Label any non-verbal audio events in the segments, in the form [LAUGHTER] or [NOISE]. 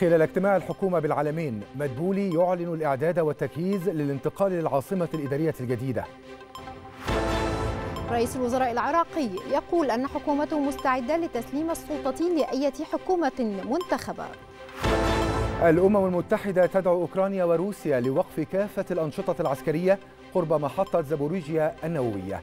خلال اجتماع الحكومة بالعالمين مدبولي يعلن الإعداد والتجهيز للانتقال للعاصمة الإدارية الجديدة رئيس الوزراء العراقي يقول أن حكومته مستعدة لتسليم السلطة لأية حكومة منتخبة الأمم المتحدة تدعو أوكرانيا وروسيا لوقف كافة الأنشطة العسكرية قرب محطة زابوريجيا النووية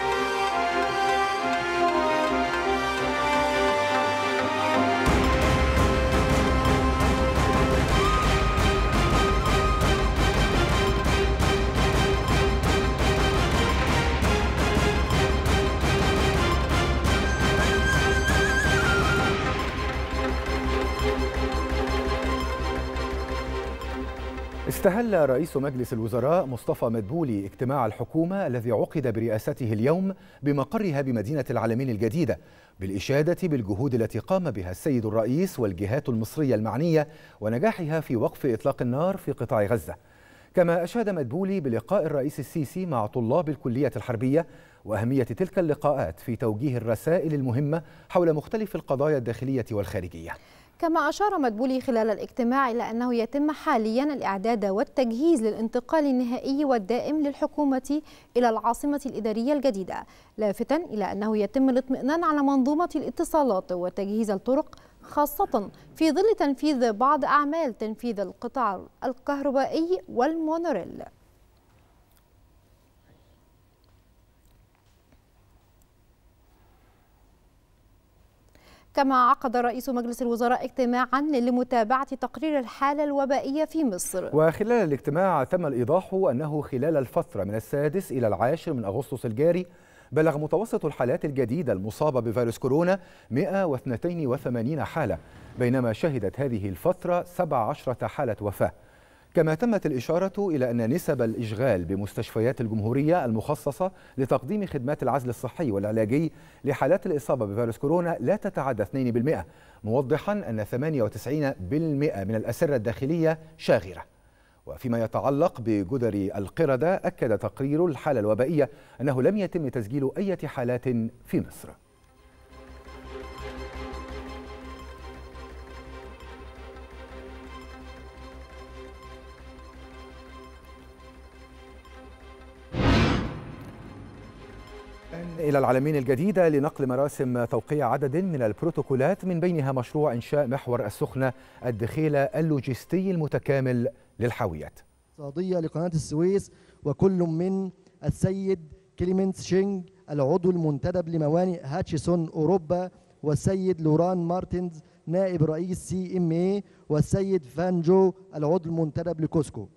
استهل رئيس مجلس الوزراء مصطفى مدبولي اجتماع الحكومة الذي عقد برئاسته اليوم بمقرها بمدينة العالمين الجديدة بالإشادة بالجهود التي قام بها السيد الرئيس والجهات المصرية المعنية ونجاحها في وقف إطلاق النار في قطاع غزة كما أشاد مدبولي بلقاء الرئيس السيسي مع طلاب الكلية الحربية وأهمية تلك اللقاءات في توجيه الرسائل المهمة حول مختلف القضايا الداخلية والخارجية كما أشار مدبولي خلال الاجتماع إلى أنه يتم حاليا الإعداد والتجهيز للانتقال النهائي والدائم للحكومة إلى العاصمة الإدارية الجديدة لافتا إلى أنه يتم الاطمئنان على منظومة الاتصالات وتجهيز الطرق خاصة في ظل تنفيذ بعض أعمال تنفيذ القطاع الكهربائي والمونوريل كما عقد رئيس مجلس الوزراء اجتماعا لمتابعة تقرير الحالة الوبائية في مصر وخلال الاجتماع تم الإيضاح أنه خلال الفترة من السادس إلى العاشر من أغسطس الجاري بلغ متوسط الحالات الجديدة المصابة بفيروس كورونا 182 حالة بينما شهدت هذه الفترة 17 حالة وفاة كما تمت الإشارة إلى أن نسب الإشغال بمستشفيات الجمهورية المخصصة لتقديم خدمات العزل الصحي والعلاجي لحالات الإصابة بفيروس كورونا لا تتعدى 2% موضحا أن 98% من الأسرة الداخلية شاغرة وفيما يتعلق بجدر القردة أكد تقرير الحالة الوبائية أنه لم يتم تسجيل أي حالات في مصر إلى العالمين الجديدة لنقل مراسم توقيع عدد من البروتوكولات من بينها مشروع إنشاء محور السخنة الدخيلة اللوجستي المتكامل للحاويات اقتصادية لقناة السويس وكل من السيد كليمنس شينج العضو المنتدب لموانئ هاتشسون أوروبا والسيد لوران مارتنز نائب رئيس سي ام اي والسيد فانجو العضو المنتدب لكوسكو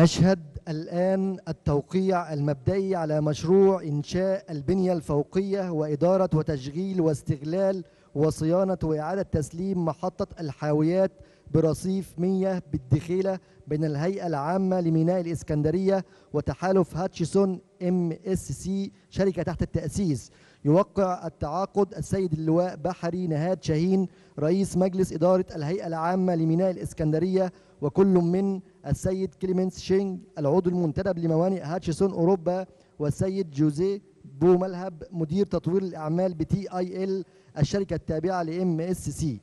نشهد الآن التوقيع المبدئي على مشروع إنشاء البنية الفوقية وإدارة وتشغيل واستغلال وصيانة وإعادة تسليم محطة الحاويات برصيف 100 بالدخيلة بين الهيئة العامة لميناء الإسكندرية وتحالف هاتشسون ام اس سي شركة تحت التأسيس يوقع التعاقد السيد اللواء بحري نهاد شاهين رئيس مجلس إدارة الهيئة العامة لميناء الإسكندرية وكل من السيد كليمنس شينج العضو المنتدب لموانئ هاتشسون أوروبا والسيد جوزيه بوملهب مدير تطوير الأعمال بتي آي إل الشركة التابعة لإم إس سي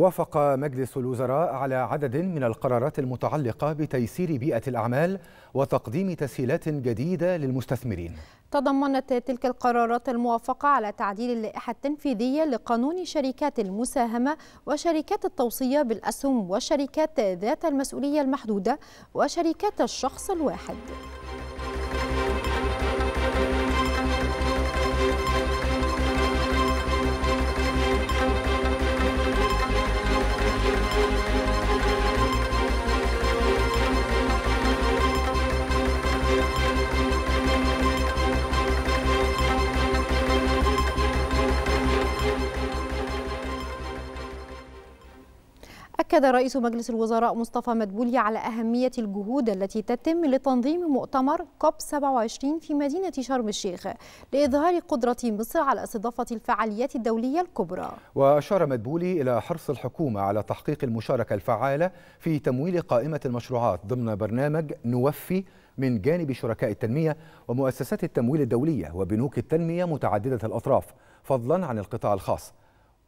وافق مجلس الوزراء على عدد من القرارات المتعلقة بتيسير بيئة الأعمال وتقديم تسهيلات جديدة للمستثمرين تضمنت تلك القرارات الموافقة على تعديل اللائحة التنفيذية لقانون شركات المساهمة وشركات التوصية بالأسهم وشركات ذات المسؤولية المحدودة وشركات الشخص الواحد أكد رئيس مجلس الوزراء مصطفى مدبولي على أهمية الجهود التي تتم لتنظيم مؤتمر كوب 27 في مدينة شرم الشيخ لإظهار قدرة مصر على استضافة الفعاليات الدولية الكبرى وأشار مدبولي إلى حرص الحكومة على تحقيق المشاركة الفعالة في تمويل قائمة المشروعات ضمن برنامج نوفي من جانب شركاء التنمية ومؤسسات التمويل الدولية وبنوك التنمية متعددة الأطراف فضلا عن القطاع الخاص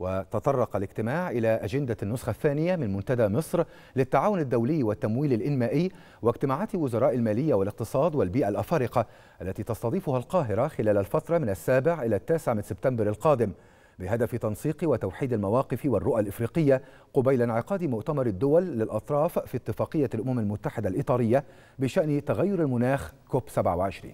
وتطرق الاجتماع إلى أجندة النسخة الثانية من منتدى مصر للتعاون الدولي والتمويل الإنمائي واجتماعات وزراء المالية والاقتصاد والبيئة الأفارقة التي تستضيفها القاهرة خلال الفترة من السابع إلى التاسع من سبتمبر القادم بهدف تنسيق وتوحيد المواقف والرؤى الإفريقية قبيل انعقاد مؤتمر الدول للأطراف في اتفاقية الأمم المتحدة الإطارية بشأن تغير المناخ كوب 27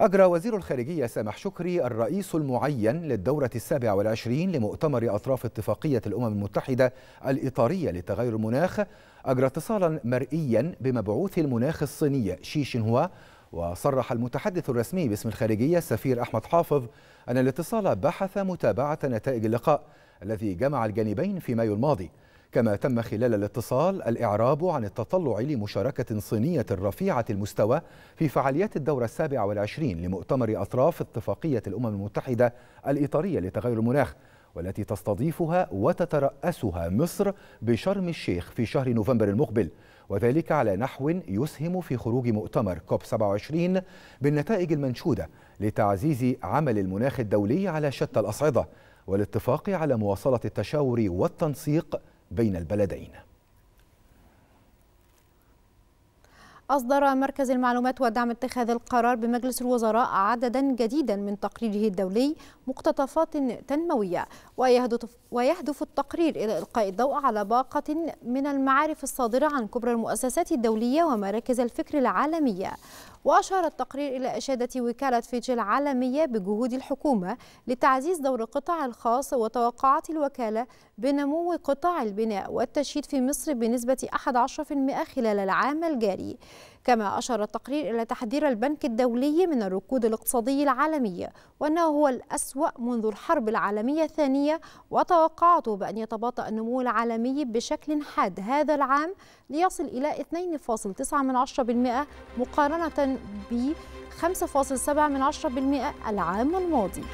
أجرى وزير الخارجية سامح شكري الرئيس المعين للدورة السابعة والعشرين لمؤتمر أطراف اتفاقية الأمم المتحدة الإطارية لتغير المناخ أجرى اتصالا مرئيا بمبعوث المناخ الصيني شي شينهوا وصرح المتحدث الرسمي باسم الخارجية السفير أحمد حافظ أن الاتصال بحث متابعة نتائج اللقاء الذي جمع الجانبين في مايو الماضي كما تم خلال الاتصال الإعراب عن التطلع لمشاركة صينية رفيعة المستوى في فعاليات الدورة السابعة والعشرين لمؤتمر أطراف اتفاقية الأمم المتحدة الإطارية لتغير المناخ والتي تستضيفها وتترأسها مصر بشرم الشيخ في شهر نوفمبر المقبل وذلك على نحو يسهم في خروج مؤتمر كوب 27 بالنتائج المنشودة لتعزيز عمل المناخ الدولي على شتى الأصعدة والاتفاق على مواصلة التشاور والتنسيق بين البلدين أصدر مركز المعلومات ودعم اتخاذ القرار بمجلس الوزراء عددا جديدا من تقريره الدولي مقتطفات تنموية ويهدف, ويهدف التقرير إلى إلقاء الضوء على باقة من المعارف الصادرة عن كبرى المؤسسات الدولية ومراكز الفكر العالمية وأشار التقرير إلى إشادة وكالة فيتش العالمية بجهود الحكومة لتعزيز دور القطاع الخاص وتوقعات الوكالة بنمو قطاع البناء والتشييد في مصر بنسبة 11% خلال العام الجاري كما أشار التقرير إلى تحذير البنك الدولي من الركود الاقتصادي العالمي وأنه هو الأسوأ منذ الحرب العالمية الثانية وتوقعته بأن يتباطأ النمو العالمي بشكل حاد هذا العام ليصل إلى 2.9% مقارنة ب 5.7% العام الماضي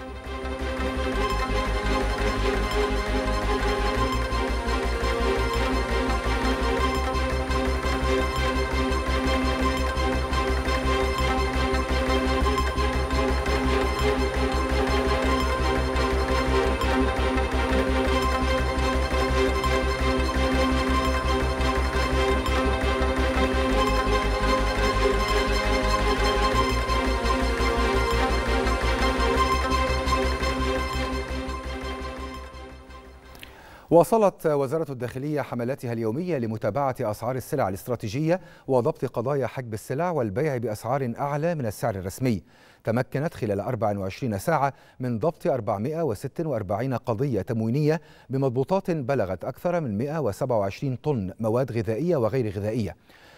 واصلت وزارة الداخلية حملاتها اليومية لمتابعة أسعار السلع الاستراتيجية وضبط قضايا حجب السلع والبيع بأسعار أعلى من السعر الرسمي تمكنت خلال 24 ساعة من ضبط 446 قضية تموينية بمضبوطات بلغت أكثر من 127 طن مواد غذائية وغير غذائية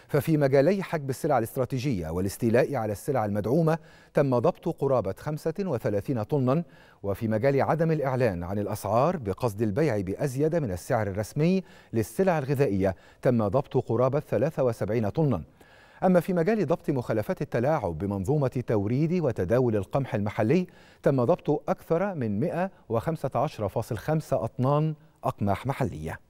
ففي مجالي حجب السلع الاستراتيجية والاستيلاء على السلع المدعومة تم ضبط قرابة 35 طنا وفي مجال عدم الإعلان عن الأسعار بقصد البيع بأزيد من السعر الرسمي للسلع الغذائية تم ضبط قرابة 73 طنا أما في مجال ضبط مخالفات التلاعب بمنظومة توريد وتداول القمح المحلي تم ضبط أكثر من 115.5 أطنان أقماح محلية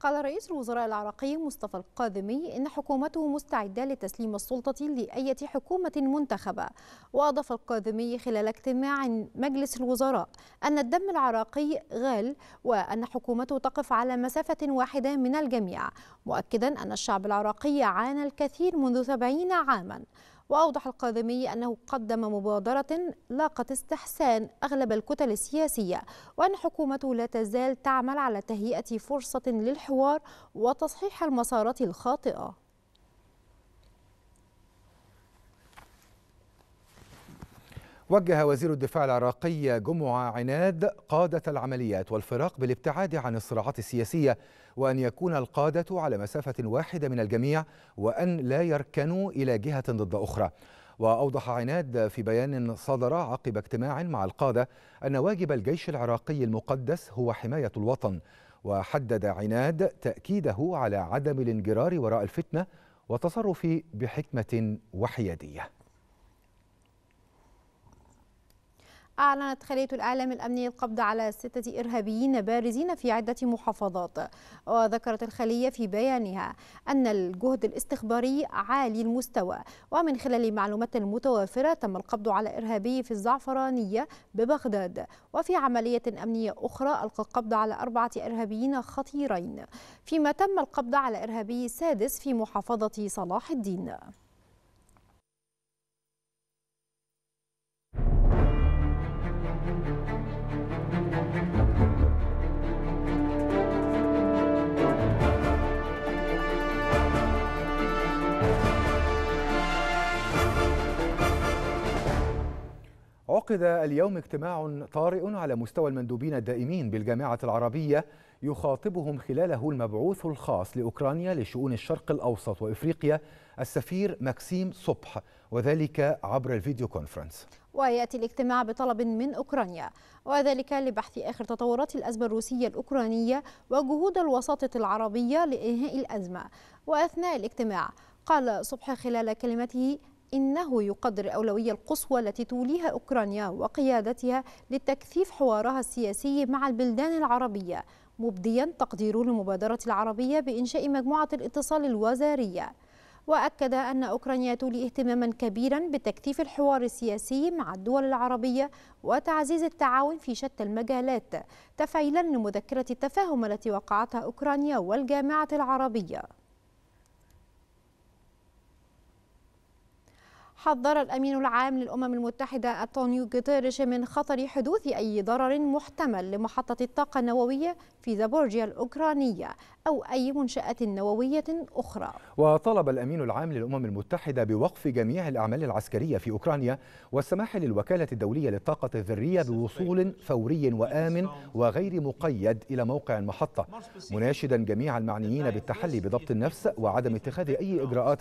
قال رئيس الوزراء العراقي مصطفى القادمي إن حكومته مستعدة لتسليم السلطة لأية حكومة منتخبة وأضاف القادمي خلال اجتماع مجلس الوزراء أن الدم العراقي غال وأن حكومته تقف على مسافة واحدة من الجميع مؤكدا أن الشعب العراقي عانى الكثير منذ سبعين عاماً وأوضح القاذمي أنه قدم مبادرة لاقت استحسان أغلب الكتل السياسية وأن حكومته لا تزال تعمل على تهيئة فرصة للحوار وتصحيح المسارات الخاطئة وجه وزير الدفاع العراقي جمعة عناد قادة العمليات والفراق بالابتعاد عن الصراعات السياسية وأن يكون القادة على مسافة واحدة من الجميع وأن لا يركنوا إلى جهة ضد أخرى وأوضح عناد في بيان صدر عقب اجتماع مع القادة أن واجب الجيش العراقي المقدس هو حماية الوطن وحدد عناد تأكيده على عدم الانجرار وراء الفتنة والتصرف بحكمة وحيادية أعلنت خلية الإعلام الأمني القبض على ستة إرهابيين بارزين في عدة محافظات وذكرت الخلية في بيانها أن الجهد الاستخباري عالي المستوى ومن خلال معلومات متوافرة تم القبض على إرهابي في الزعفرانية ببغداد وفي عملية أمنية أخرى ألقى القبض على أربعة إرهابيين خطيرين فيما تم القبض على إرهابي سادس في محافظة صلاح الدين عقد اليوم اجتماع طارئ على مستوى المندوبين الدائمين بالجامعة العربية يخاطبهم خلاله المبعوث الخاص لأوكرانيا لشؤون الشرق الأوسط وإفريقيا السفير مكسيم صبح وذلك عبر الفيديو كونفرنس ويأتي الاجتماع بطلب من أوكرانيا وذلك لبحث آخر تطورات الأزمة الروسية الأوكرانية وجهود الوساطة العربية لإنهاء الأزمة وأثناء الاجتماع قال صبح خلال كلمته إنه يقدر الأولوية القصوى التي توليها أوكرانيا وقيادتها لتكثيف حوارها السياسي مع البلدان العربية مبديا تقديره للمبادرة العربية بإنشاء مجموعة الاتصال الوزارية وأكد أن أوكرانيا تولي اهتماما كبيرا بتكثيف الحوار السياسي مع الدول العربية وتعزيز التعاون في شتى المجالات تفعيلا لمذكرة التفاهم التي وقعتها أوكرانيا والجامعة العربية حذر الأمين العام للأمم المتحدة أنطونيو غوتيريش من خطر حدوث أي ضرر محتمل لمحطة الطاقة النووية في زابورجيا الأوكرانية أو أي منشأة نووية أخرى وطلب الأمين العام للأمم المتحدة بوقف جميع الأعمال العسكرية في أوكرانيا والسماح للوكالة الدولية للطاقة الذرية بوصول فوري وآمن وغير مقيد إلى موقع المحطة مناشدا جميع المعنيين بالتحلي بضبط النفس وعدم اتخاذ أي إجراءات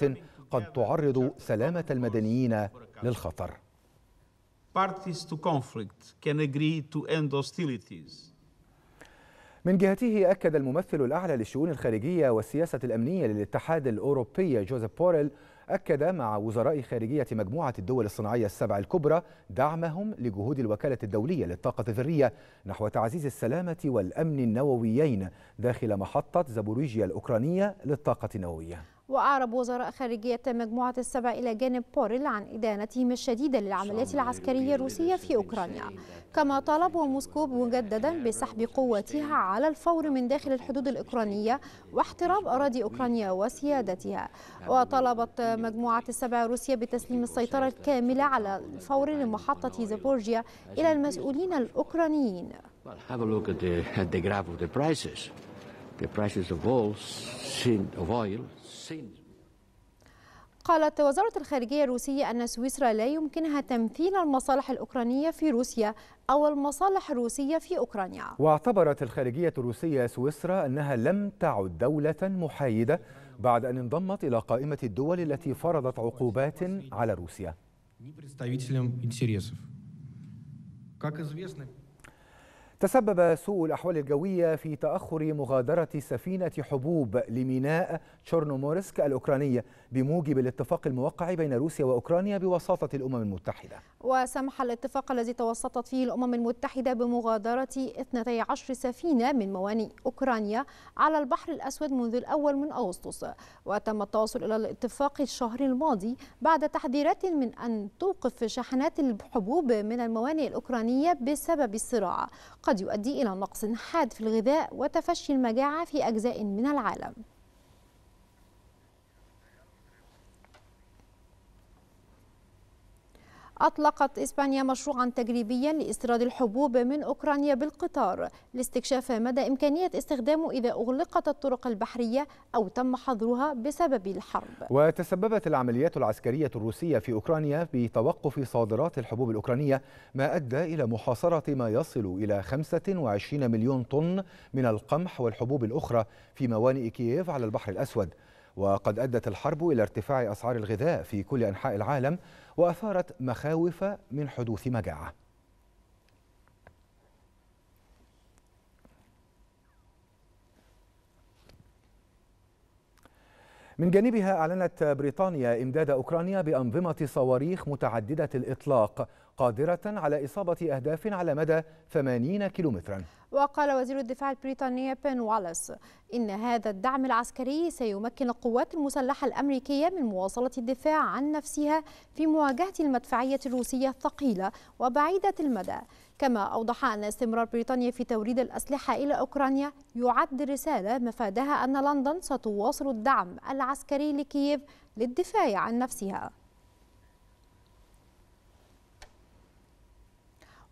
قد تعرض سلامة المدنيين للخطر من جهته أكد الممثل الأعلى للشؤون الخارجية والسياسة الأمنية للاتحاد الأوروبي جوزيف بوريل أكد مع وزراء خارجية مجموعة الدول الصناعية السبع الكبرى دعمهم لجهود الوكالة الدولية للطاقة الذرية نحو تعزيز السلامة والأمن النوويين داخل محطة زابوريجيا الأوكرانية للطاقة النووية وأعرب وزراء خارجية مجموعة السبع إلى جانب بوريل عن إدانتهم الشديدة للعمليات العسكرية الروسية في أوكرانيا كما طالبوا موسكو مجددا بسحب قواتها على الفور من داخل الحدود الأوكرانية واحترام أراضي أوكرانيا وسيادتها وطلبت مجموعة السبع روسيا بتسليم السيطرة الكاملة على الفور لمحطة زابورجيا إلى المسؤولين الأوكرانيين Have a look at the, graph of the prices. The prices of all, of oil الصين قالت وزارة الخارجية الروسية أن سويسرا لا يمكنها تمثيل المصالح الأوكرانية في روسيا أو المصالح الروسية في أوكرانيا واعتبرت الخارجية الروسية سويسرا أنها لم تعد دولة محايدة بعد أن انضمت إلى قائمة الدول التي فرضت عقوبات على روسيا تسبب سوء الأحوال الجوية في تأخر مغادرة سفينة حبوب لميناء تشورنومورسك الأوكرانية بموجب الاتفاق الموقع بين روسيا وأوكرانيا بوساطة الأمم المتحدة وسمح الاتفاق الذي توسطت فيه الأمم المتحدة بمغادرة 12 سفينة من موانئ أوكرانيا على البحر الأسود منذ الأول من أغسطس وتم التوصل إلى الاتفاق الشهر الماضي بعد تحذيرات من أن توقف شحنات الحبوب من الموانئ الأوكرانية بسبب الصراع قد يؤدي إلى نقص حاد في الغذاء وتفشي المجاعة في أجزاء من العالم أطلقت إسبانيا مشروعا تجريبيا لاستيراد الحبوب من أوكرانيا بالقطار لاستكشاف مدى إمكانية استخدامه إذا أغلقت الطرق البحرية أو تم حظرها بسبب الحرب وتسببت العمليات العسكرية الروسية في أوكرانيا بتوقف صادرات الحبوب الأوكرانية ما أدى إلى محاصرة ما يصل إلى 25 مليون طن من القمح والحبوب الأخرى في موانئ كييف على البحر الأسود وقد أدت الحرب إلى ارتفاع أسعار الغذاء في كل أنحاء العالم وأثارت مخاوف من حدوث مجاعة من جانبها أعلنت بريطانيا إمداد أوكرانيا بأنظمة صواريخ متعددة الإطلاق قادرة على إصابة أهداف على مدى 80 كيلومترا وقال وزير الدفاع البريطاني بن والاس إن هذا الدعم العسكري سيمكن القوات المسلحة الأمريكية من مواصلة الدفاع عن نفسها في مواجهة المدفعية الروسية الثقيلة وبعيدة المدى كما أوضح أن استمرار بريطانيا في توريد الأسلحة إلى أوكرانيا يعد رسالة مفادها أن لندن ستواصل الدعم العسكري لكييف للدفاع عن نفسها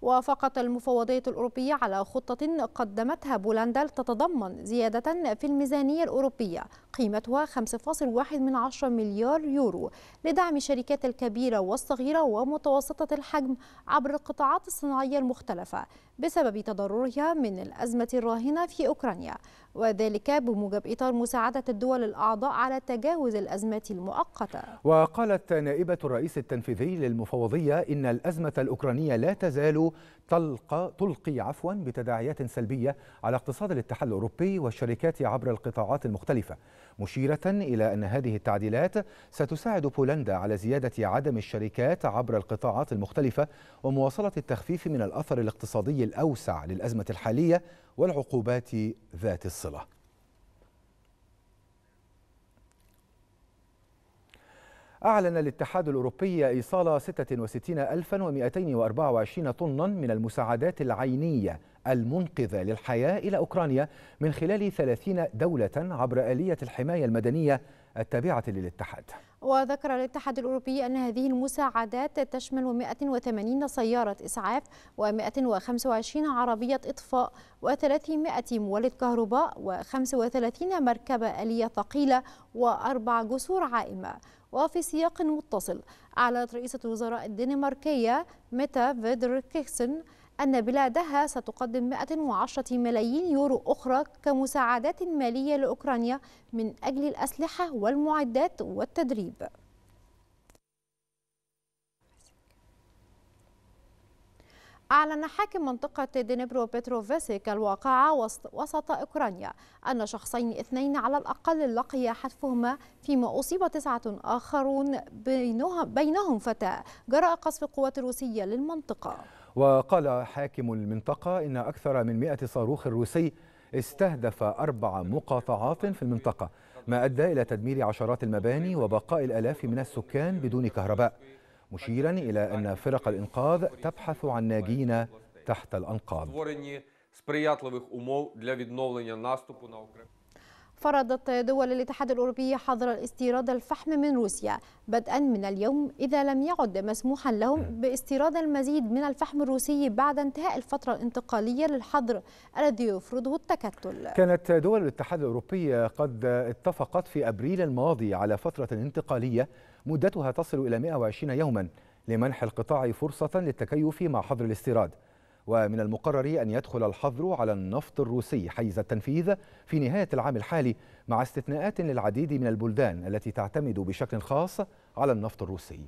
وافقت المفوضية الأوروبية على خطة قدمتها بولندا لتتضمن زيادة في الميزانية الأوروبية قيمتها 5.1 من 10 مليار يورو لدعم الشركات الكبيرة والصغيرة ومتوسطة الحجم عبر القطاعات الصناعية المختلفة بسبب تضررها من الأزمة الراهنة في أوكرانيا وذلك بموجب إطار مساعدة الدول الأعضاء على تجاوز الأزمات المؤقتة وقالت نائبة الرئيس التنفيذي للمفوضية إن الأزمة الأوكرانية لا تزال تلقى, تلقي عفوا بتداعيات سلبية على اقتصاد الاتحاد الأوروبي والشركات عبر القطاعات المختلفة مشيرة إلى أن هذه التعديلات ستساعد بولندا على زيادة عدم الشركات عبر القطاعات المختلفة ومواصلة التخفيف من الأثر الاقتصادي الأوسع للأزمة الحالية والعقوبات ذات الصله أعلن الاتحاد الأوروبي إيصال 66224 طنا من المساعدات العينية المنقذة للحياة إلى أوكرانيا من خلال 30 دولة عبر آلية الحماية المدنية التابعة للاتحاد وذكر الاتحاد الأوروبي أن هذه المساعدات تشمل 180 سيارة إسعاف و125 عربية إطفاء و300 مولد كهرباء و35 مركبة آلية ثقيلة وأربع جسور عائمة وفي سياق متصل أعلنت رئيسة الوزراء الدنماركية ميتا فيدر كيكسن أن بلادها ستقدم 110 ملايين يورو أخرى كمساعدات مالية لأوكرانيا من أجل الأسلحة والمعدات والتدريب أعلن حاكم منطقة دينيبرو بيتروفيسك الواقعة وسط أوكرانيا أن شخصين اثنين على الأقل لقيا حتفهما فيما أصيب تسعة آخرون بينهم فتاة جراء قصف القوات الروسية للمنطقة وقال حاكم المنطقة إن أكثر من 100 صاروخ روسي استهدف أربع مقاطعات في المنطقة ما أدى إلى تدمير عشرات المباني وبقاء الآلاف من السكان بدون كهرباء مشيرا إلى أن فرق الإنقاذ تبحث عن ناجين تحت الأنقاض فرضت دول الاتحاد الأوروبي حظر استيراد الفحم من روسيا بدءا من اليوم إذا لم يعد مسموحا لهم باستيراد المزيد من الفحم الروسي بعد انتهاء الفترة الانتقالية للحظر الذي يفرضه التكتل كانت دول الاتحاد الأوروبي قد اتفقت في أبريل الماضي على فترة انتقالية مدتها تصل إلى 120 يوما لمنح القطاع فرصة للتكيف مع حظر الاستيراد ومن المقرر أن يدخل الحظر على النفط الروسي حيز التنفيذ في نهاية العام الحالي مع استثناءات للعديد من البلدان التي تعتمد بشكل خاص على النفط الروسي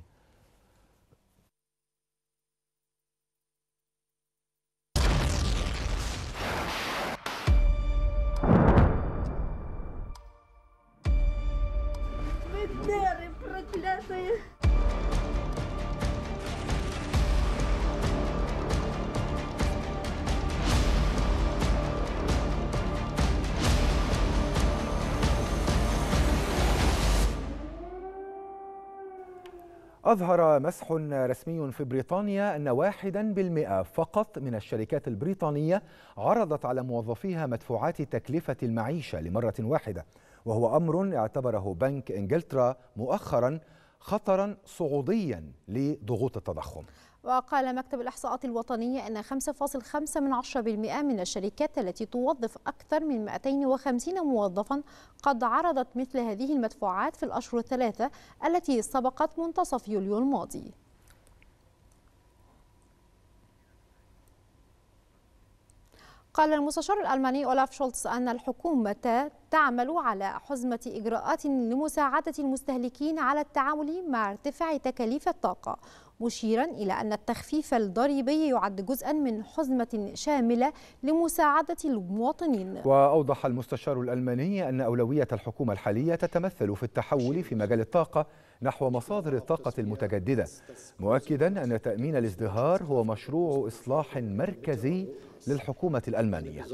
أظهر مسح رسمي في بريطانيا أن واحدا بالمئة فقط من الشركات البريطانية عرضت على موظفيها مدفوعات تكلفة المعيشة لمرة واحدة وهو أمر اعتبره بنك إنجلترا مؤخرا خطرا صعوديا لضغوط التضخم وقال مكتب الإحصاءات الوطنية أن 5.5% من, من الشركات التي توظف أكثر من 250 موظفا قد عرضت مثل هذه المدفوعات في الأشهر الثلاثة التي سبقت منتصف يوليو الماضي قال المستشار الألماني أولاف شولتز أن الحكومة تعمل على حزمة إجراءات لمساعدة المستهلكين على التعامل مع ارتفاع تكاليف الطاقة مشيرا إلى أن التخفيف الضريبي يعد جزءا من حزمة شاملة لمساعدة المواطنين وأوضح المستشار الألماني أن أولوية الحكومة الحالية تتمثل في التحول في مجال الطاقة نحو مصادر الطاقة المتجددة مؤكدا أن تأمين الازدهار هو مشروع إصلاح مركزي للحكومة الألمانية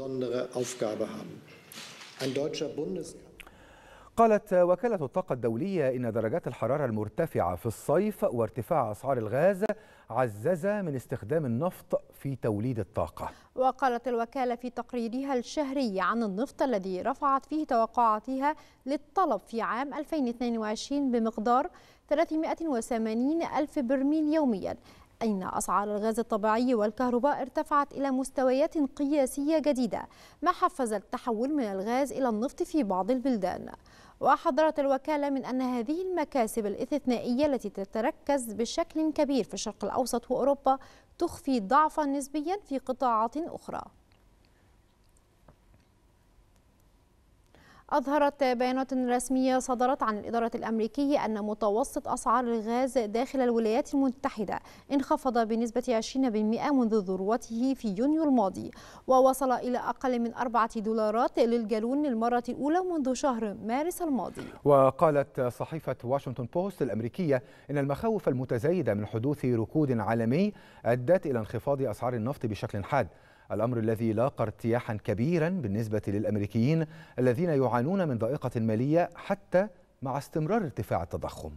قالت وكالة الطاقة الدولية إن درجات الحرارة المرتفعة في الصيف وارتفاع أسعار الغاز عزز من استخدام النفط في توليد الطاقة وقالت الوكالة في تقريرها الشهري عن النفط الذي رفعت فيه توقعاتها للطلب في عام 2022 بمقدار 380 ألف برميل يومياً أين أسعار الغاز الطبيعي والكهرباء ارتفعت إلى مستويات قياسية جديدة ما حفز التحول من الغاز إلى النفط في بعض البلدان وحذرت الوكالة من أن هذه المكاسب الاستثنائية التي تتركز بشكل كبير في الشرق الأوسط وأوروبا تخفي ضعفا نسبيا في قطاعات أخرى أظهرت بيانات رسمية صدرت عن الإدارة الأمريكية أن متوسط أسعار الغاز داخل الولايات المتحدة انخفض بنسبة 20% منذ ذروته في يونيو الماضي ووصل إلى أقل من 4 دولارات للجالون للمرة الأولى منذ شهر مارس الماضي وقالت صحيفة واشنطن بوست الأمريكية أن المخاوف المتزايدة من حدوث ركود عالمي أدت إلى انخفاض أسعار النفط بشكل حاد الأمر الذي لاقى ارتياحا كبيرا بالنسبة للأمريكيين الذين يعانون من ضائقة مالية حتى مع استمرار ارتفاع التضخم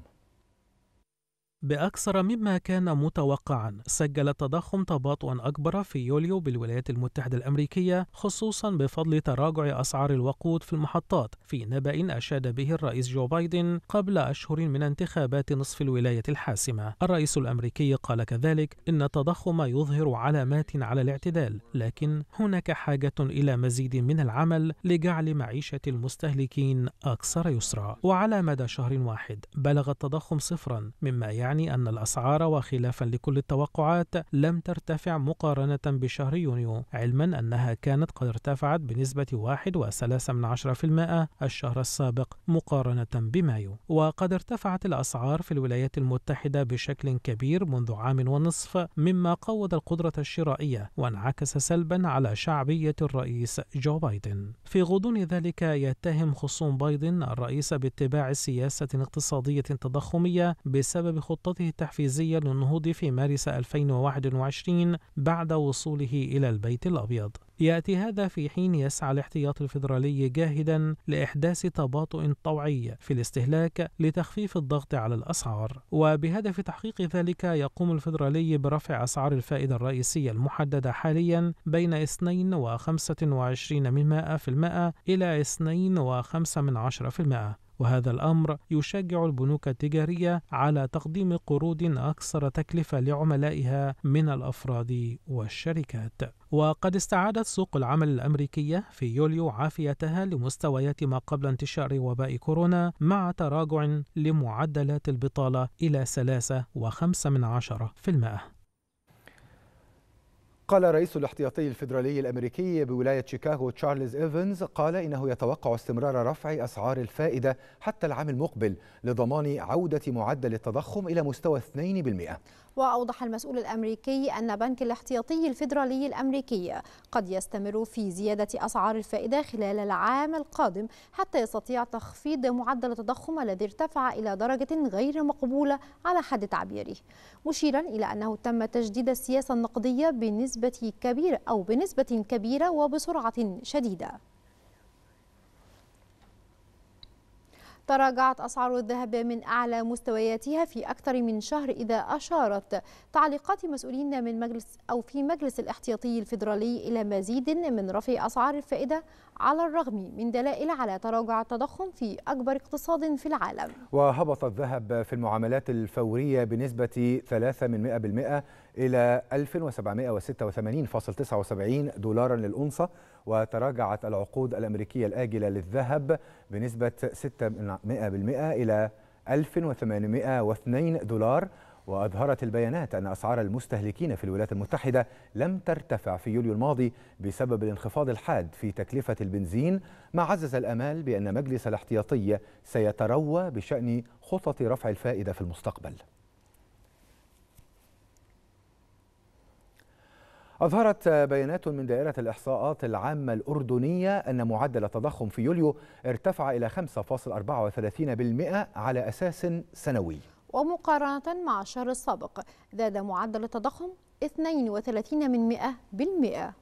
بأكثر مما كان متوقعا سجل التضخم تباطؤا أكبر في يوليو بالولايات المتحدة الأمريكية خصوصا بفضل تراجع أسعار الوقود في المحطات في نبأ أشاد به الرئيس جو بايدن قبل أشهر من انتخابات نصف الولاية الحاسمة الرئيس الأمريكي قال كذلك إن التضخم يظهر علامات على الاعتدال لكن هناك حاجة إلى مزيد من العمل لجعل معيشة المستهلكين أكثر يسرا وعلى مدى شهر واحد بلغ التضخم صفرا مما يعني يعني أن الأسعار وخلافا لكل التوقعات لم ترتفع مقارنة بشهر يونيو علما أنها كانت قد ارتفعت بنسبة 1.3% الشهر السابق مقارنة بمايو وقد ارتفعت الأسعار في الولايات المتحدة بشكل كبير منذ عام ونصف مما قوض القدرة الشرائية وانعكس سلبا على شعبية الرئيس جو بايدن في غضون ذلك يتهم خصوم بايدن الرئيس باتباع سياسة اقتصادية تضخمية بسبب خطوة خطته التحفيزية للنهوض في مارس 2021 بعد وصوله إلى البيت الأبيض. يأتي هذا في حين يسعى الاحتياط الفيدرالي جاهدا لإحداث تباطؤ طوعي في الاستهلاك لتخفيف الضغط على الأسعار وبهدف تحقيق ذلك يقوم الفيدرالي برفع أسعار الفائدة الرئيسية المحددة حاليا بين 2.25% إلى 25 وهذا الأمر يشجع البنوك التجارية على تقديم قروض أكثر تكلفة لعملائها من الأفراد والشركات وقد استعادت سوق العمل الأمريكية في يوليو عافيتها لمستويات ما قبل انتشار وباء كورونا مع تراجع لمعدلات البطالة إلى 3.5% قال رئيس الاحتياطي الفيدرالي الامريكي بولايه شيكاغو تشارلز ايفنز قال انه يتوقع استمرار رفع اسعار الفائده حتى العام المقبل لضمان عوده معدل التضخم الى مستوى 2% وأوضح المسؤول الأمريكي أن بنك الاحتياطي الفيدرالي الأمريكي قد يستمر في زيادة أسعار الفائدة خلال العام القادم حتى يستطيع تخفيض معدل التضخم الذي ارتفع إلى درجة غير مقبولة على حد تعبيره مشيرا إلى أنه تم تجديد السياسة النقدية بنسبة كبيرة أو بنسبة كبيرة وبسرعة شديدة تراجعت أسعار الذهب من أعلى مستوياتها في أكثر من شهر إذا أشارت تعليقات مسؤولين من مجلس أو في مجلس الاحتياطي الفيدرالي إلى مزيد من رفع أسعار الفائدة على الرغم من دلائل على تراجع التضخم في أكبر اقتصاد في العالم وهبط الذهب في المعاملات الفورية بنسبة 3 من 100% إلى 1786.79 دولارا للأنصة وتراجعت العقود الأمريكية الآجلة للذهب بنسبة 6% إلى 1802 دولار وأظهرت البيانات أن أسعار المستهلكين في الولايات المتحدة لم ترتفع في يوليو الماضي بسبب الانخفاض الحاد في تكلفة البنزين ما عزز الأمال بأن مجلس الاحتياطي سيتروى بشأن خطط رفع الفائدة في المستقبل أظهرت بيانات من دائرة الإحصاءات العامة الأردنية أن معدل التضخم في يوليو ارتفع إلى 5.34% على أساس سنوي ومقارنة مع الشهر السابق زاد معدل التضخم 32% بالمئة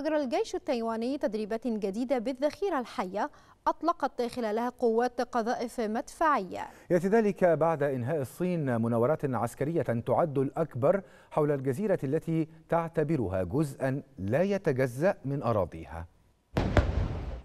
أجرى الجيش التايواني تدريبات جديدة بالذخيرة الحية أطلقت خلالها قوات قذائف مدفعية يأتي ذلك بعد إنهاء الصين مناورات عسكرية تعد الأكبر حول الجزيرة التي تعتبرها جزءا لا يتجزأ من أراضيها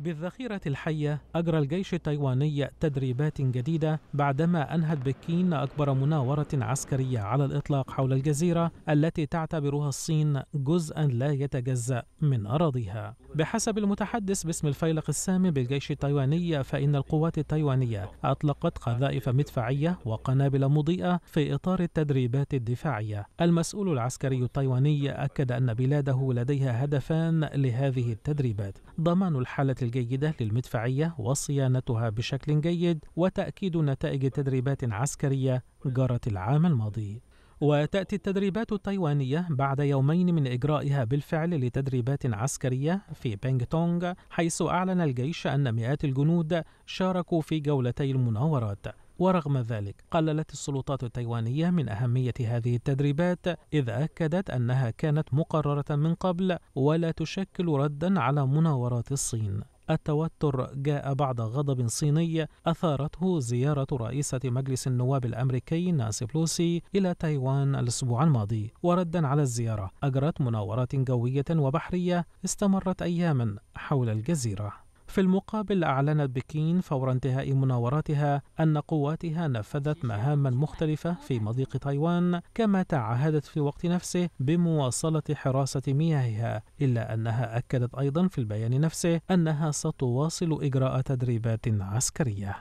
بالذخيرة الحية أجرى الجيش التايواني تدريبات جديدة بعدما أنهت بكين أكبر مناورة عسكرية على الإطلاق حول الجزيرة التي تعتبرها الصين جزءا لا يتجزأ من أراضيها. بحسب المتحدث باسم الفيلق السامي بالجيش التايواني فإن القوات التايوانية أطلقت قذائف مدفعية وقنابل مضيئة في إطار التدريبات الدفاعية. المسؤول العسكري التايواني أكد أن بلاده لديها هدفان لهذه التدريبات ضمان الحالة الجيدة للمدفعية وصيانتها بشكل جيد وتأكيد نتائج تدريبات عسكرية جرت العام الماضي وتأتي التدريبات التايوانية بعد يومين من إجرائها بالفعل لتدريبات عسكرية في بينغ تونغ حيث أعلن الجيش أن مئات الجنود شاركوا في جولتي المناورات ورغم ذلك قللت السلطات التايوانية من أهمية هذه التدريبات إذ أكدت أنها كانت مقررة من قبل ولا تشكل ردا على مناورات الصين التوتر جاء بعد غضب صيني أثارته زيارة رئيسة مجلس النواب الأمريكي ناسي بلوسي إلى تايوان الأسبوع الماضي وردا على الزيارة أجرت مناورات جوية وبحرية استمرت أياما حول الجزيرة في المقابل أعلنت بكين فور انتهاء مناوراتها أن قواتها نفذت مهاما مختلفة في مضيق تايوان كما تعهدت في الوقت نفسه بمواصلة حراسة مياهها إلا أنها أكدت أيضا في البيان نفسه أنها ستواصل إجراء تدريبات عسكرية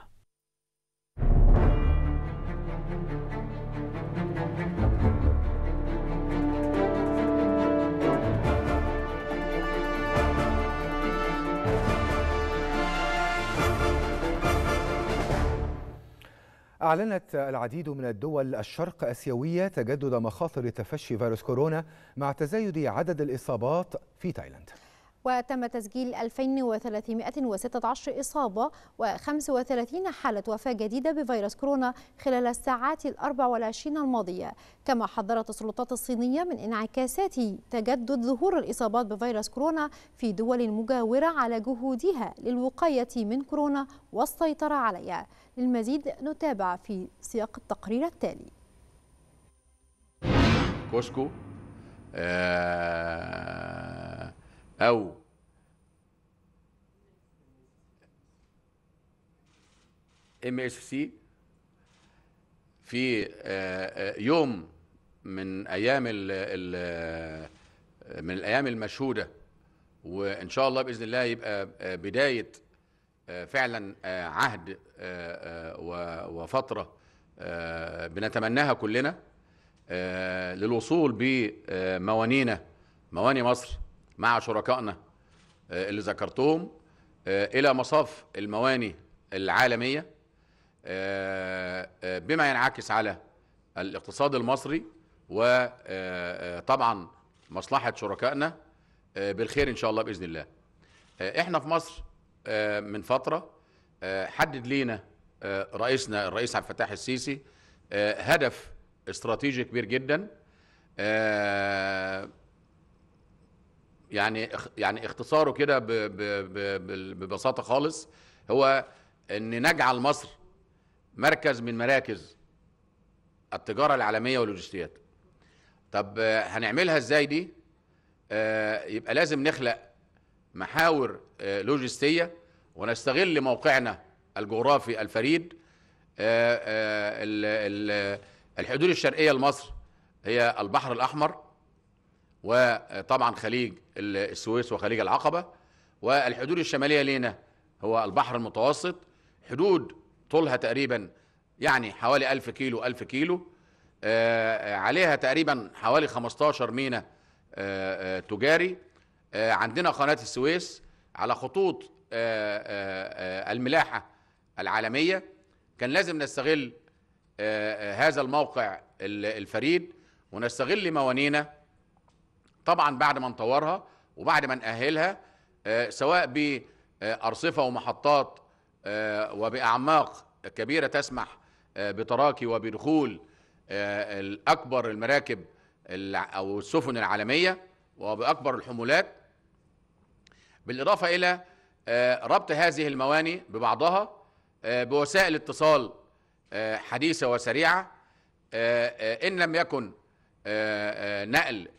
أعلنت العديد من الدول الشرق أسيوية تجدد مخاطر تفشي فيروس كورونا مع تزايد عدد الإصابات في تايلاند وتم تسجيل 2316 إصابة و35 حالة وفاة جديدة بفيروس كورونا خلال الساعات ال 24 الماضية كما حذرت السلطات الصينية من انعكاسات تجدد ظهور الإصابات بفيروس كورونا في دول مجاورة على جهودها للوقاية من كورونا والسيطرة عليها للمزيد نتابع في سياق التقرير التالي كوسكو آه، أو ام اس سي في آه، آه، يوم من ايام الـ من الايام المشهوده وان شاء الله باذن الله يبقى بدايه آه، فعلا آه، عهد آه، وفتره بنتمناها كلنا للوصول بموانينا مواني مصر مع شركائنا اللي ذكرتهم الى مصاف المواني العالميه بما ينعكس على الاقتصاد المصري وطبعا مصلحه شركائنا بالخير ان شاء الله باذن الله احنا في مصر آه، من فتره آه، حدد لينا آه، رئيسنا الرئيس عبد الفتاح السيسي هدف استراتيجي كبير جدا يعني يعني اختصاره كده ببساطه خالص هو ان نجعل مصر مركز من مراكز التجاره العالميه واللوجستيات طب هنعملها ازاي دي يبقى لازم نخلق محاور آه، لوجستيه ونستغل موقعنا الجغرافي الفريد آه، آه، الحدود الشرقيه لمصر هي البحر الاحمر وطبعا خليج السويس وخليج العقبه والحدود الشماليه لينا هو البحر المتوسط حدود طولها تقريبا يعني حوالي 1000 كيلو 1000 كيلو عليها تقريبا حوالي 15 ميناء تجاري عندنا قناه السويس على خطوط آه، آه، آه، الملاحة العالمية كان لازم نستغل هذا الموقع الفريد ونستغل موانينا طبعا بعد ما نطورها وبعد ما نأهلها سواء بأرصفة ومحطات وبأعماق كبيرة تسمح بتراكي وبدخول الأكبر المراكب أو السفن العالمية وبأكبر الحمولات بالإضافة إلى آه، ربط هذه المواني ببعضها آه، بوسائل اتصال آه، حديثة وسريعة إن لم يكن نقل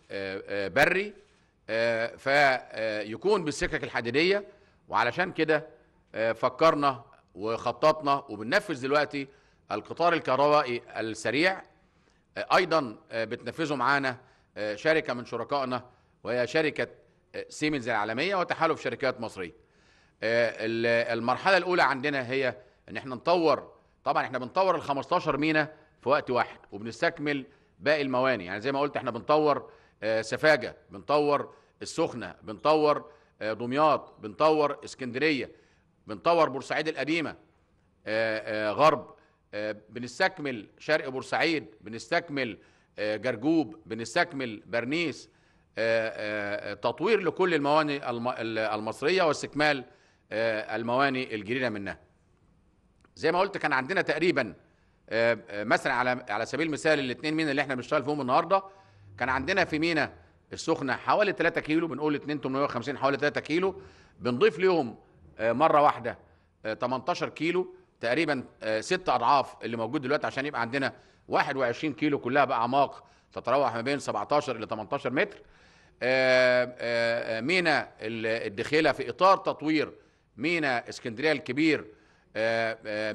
بري فيكون بالسكك الحديدية وعلشان كده فكرنا وخططنا وبننفذ دلوقتي القطار الكهربائي السريع ايضا بتنفذه معانا شركه من شركائنا وهي شركه سيمنز العالميه وتحالف شركات مصريه آه، المرحله الاولى عندنا هي ان احنا نطور طبعا احنا بنطور ال 15 مينا في وقت واحد وبنستكمل باقي الموانئ يعني زي ما قلت احنا بنطور آه، سفاجه بنطور السخنه بنطور آه، دمياط بنطور اسكندريه بنطور بورسعيد القديمه غرب بنستكمل شرق بورسعيد بنستكمل جرجوب بنستكمل برنيس آه، آه، تطوير لكل الموانئ المصريه واستكمال آه، الموانئ الجديده منها. زي ما قلت كان عندنا تقريبا مثلا على على سبيل المثال الاثنين مينا اللي احنا بنشتغل فيهم النهارده كان عندنا في مينا السخنه حوالي 3 كيلو بنقول 2850 حوالي 3 كيلو بنضيف لهم مره واحده 18 كيلو تقريبا ست اضعاف اللي موجود دلوقتي عشان يبقى عندنا 21 كيلو كلها باعماق تتراوح ما بين 17 الى 18 متر آه، آه، آه، ميناء الدخيلة في إطار تطوير ميناء اسكندرية الكبير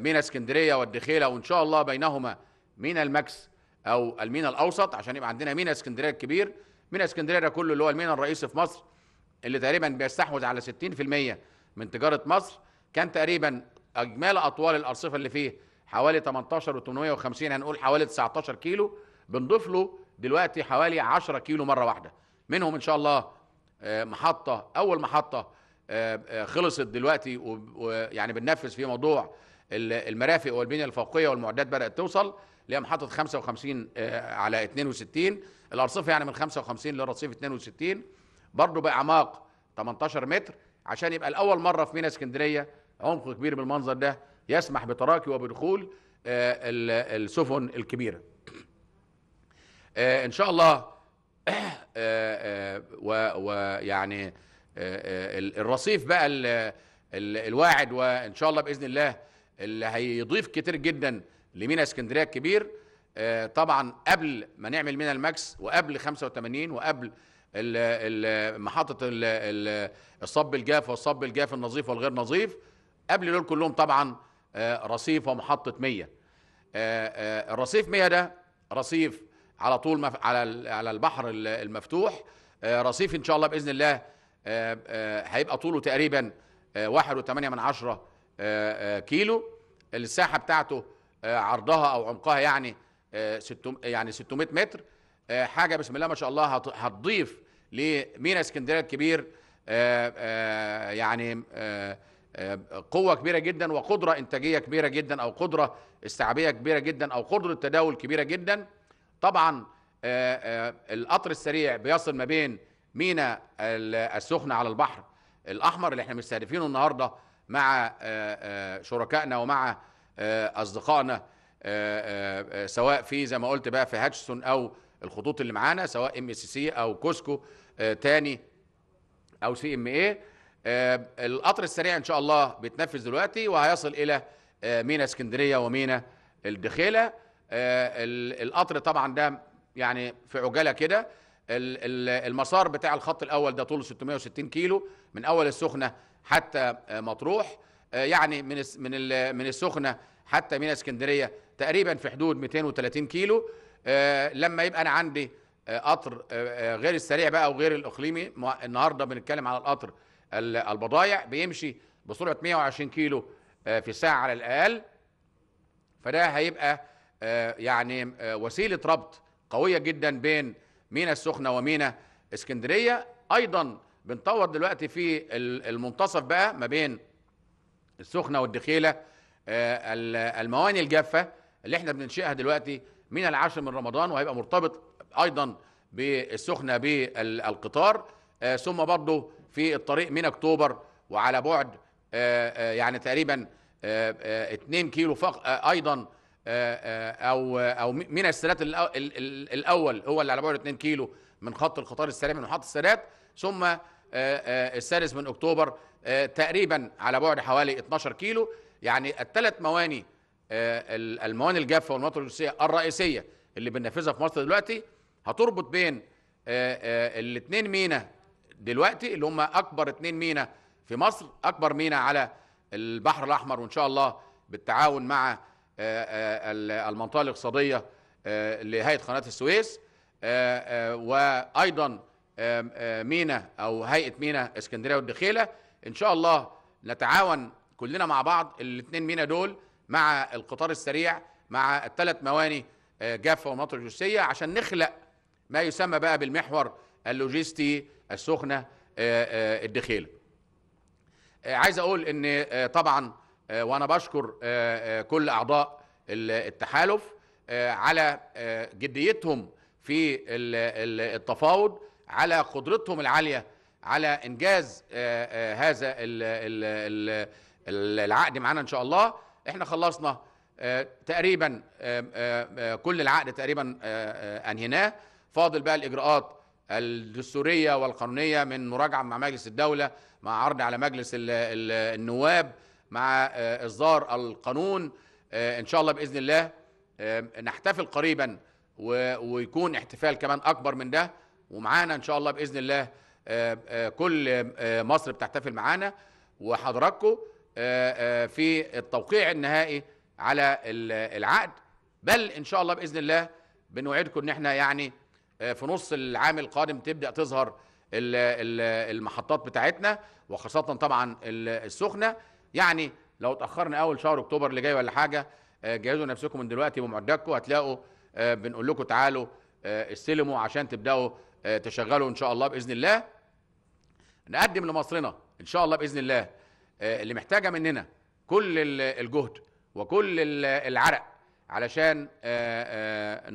ميناء اسكندرية والدخيلة وإن شاء الله بينهما ميناء المكس أو الميناء الأوسط عشان يبقى عندنا ميناء اسكندرية الكبير ميناء اسكندرية ده كله اللي هو الميناء الرئيسي في مصر اللي تقريبا بيستحوذ على 60% من تجارة مصر كان تقريبا اجمال اطوال الارصفه اللي فيه حوالي 18 و850 هنقول حوالي 19 كيلو بنضيف له دلوقتي حوالي 10 كيلو مره واحده منهم ان شاء الله آه، محطه اول محطه آه، آه، خلصت دلوقتي ويعني بننفذ في موضوع المرافق والبنيه الفوقيه والمعدات بدات توصل اللي هي محطه 55 على 62 الارصفه يعني من 55 للرصيف 62 برضه باعماق 18 متر عشان يبقى لاول مره في مينا اسكندريه عمق كبير بالمنظر ده يسمح بتراكي وبدخول السفن الكبيره ان شاء الله [COUGHS] آه، آه، ويعني آه، الرصيف بقى الواعد وان شاء الله باذن الله اللي هيضيف كتير جدا لمينا اسكندريه الكبير طبعا قبل ما نعمل مينا الماكس وقبل 85 وقبل محطه الصب الجاف والصب الجاف النظيف والغير نظيف قبل دول كلهم طبعا رصيف ومحطه 100 الرصيف 100 ده رصيف على طول مف... على على البحر المفتوح آه، رصيف ان شاء الله باذن الله آه، آه، هيبقى طوله تقريبا 1.8 من عشرة كيلو الساحه بتاعته عرضها او عمقها يعني يعني 600 متر حاجه بسم الله ما شاء الله هتضيف لمينا اسكندريه الكبير يعني قوة كبيرة جدا وقدرة إنتاجية كبيرة جدا أو قدرة استيعابية كبيرة جدا أو قدرة تداول كبيرة جدا طبعا آه، آه، القطر السريع بيصل ما بين ميناء السخنة على البحر الأحمر اللي احنا مستهدفينه النهاردة مع آه، شركائنا ومع أصدقائنا سواء في زي ما قلت بقى في هاتشسون أو الخطوط اللي معانا سواء ام سي سي أو كوسكو تاني أو سي ام اي القطر السريع إن شاء الله بيتنفذ دلوقتي وهيصل إلى مينا اسكندرية ومينا الدخيلة آه، القطر طبعا ده يعني في عجاله كده المسار بتاع الخط الاول ده طوله 660 كيلو من اول السخنه حتى آه، مطروح آه، يعني من من من السخنه حتى من اسكندريه تقريبا في حدود 230 كيلو لما يبقى انا عندي قطر غير السريع بقى وغير الاقليمي النهارده بنتكلم على القطر البضايع بيمشي بسرعه 120 كيلو في الساعه على الاقل فده هيبقى آه، يعني آه، وسيله ربط قويه جدا بين مينا السخنه ومينا اسكندريه ايضا بنطور دلوقتي في المنتصف بقى ما بين السخنه والدخيله آه، المواني الجافه اللي احنا بننشئها دلوقتي من العاشر من رمضان وهيبقى مرتبط ايضا بالسخنه بالقطار ثم برضه في الطريق من اكتوبر وعلى بعد يعني تقريبا 2 كيلو فقط ايضا آه، آه، او او مين السادات الاول هو اللي على بعد 2 كيلو من خط القطار السريع من محطه السادات ثم آه، السادس من اكتوبر تقريبا على بعد حوالي 12 كيلو يعني الثلاث مواني المواني الجافه والمواني الروسيه الرئيسيه اللي بننفذها في مصر دلوقتي هتربط بين الاثنين مينا دلوقتي اللي هم اكبر اثنين مينا في مصر اكبر مينا على البحر الاحمر وان شاء الله بالتعاون مع آه، آه، المنطقة الاقتصادية آه، لهيئة قناة السويس وأيضا مينا أو هيئة مينا اسكندرية والدخيلة إن شاء الله نتعاون كلنا مع بعض الاثنين مينا دول مع القطار السريع مع الثلاث مواني جافة ومناطق لوجستية عشان نخلق ما يسمى بقى بالمحور اللوجستي السخنة الدخيلة عايز أقول إن طبعا آه، وانا بشكر آه، آه، كل اعضاء التحالف على جديتهم في التفاوض على قدرتهم العاليه على انجاز هذا العقد معانا ان شاء الله احنا خلصنا تقريبا كل العقد تقريبا انهيناه فاضل بقى الاجراءات الدستوريه والقانونيه من مراجعه مع مجلس الدوله مع عرض على مجلس النواب مع آه، اصدار القانون آه، ان شاء الله باذن الله آه، نحتفل قريبا ويكون احتفال كمان اكبر من ده ومعانا ان شاء الله باذن الله كل مصر بتحتفل معانا وحضراتكم في التوقيع النهائي على العقد بل ان شاء الله باذن الله بنوعدكم ان احنا يعني في نص العام القادم تبدا تظهر المحطات بتاعتنا وخاصه طبعا السخنه يعني لو اتاخرنا اول شهر اكتوبر اللي جاي ولا حاجه آه، جهزوا نفسكم من دلوقتي بمعداتكم هتلاقوا آه، بنقول لكم تعالوا آه، استلموا عشان تبداوا تشغلوا ان شاء الله باذن الله نقدم لمصرنا ان شاء الله باذن الله اللي محتاجه مننا كل الجهد وكل العرق علشان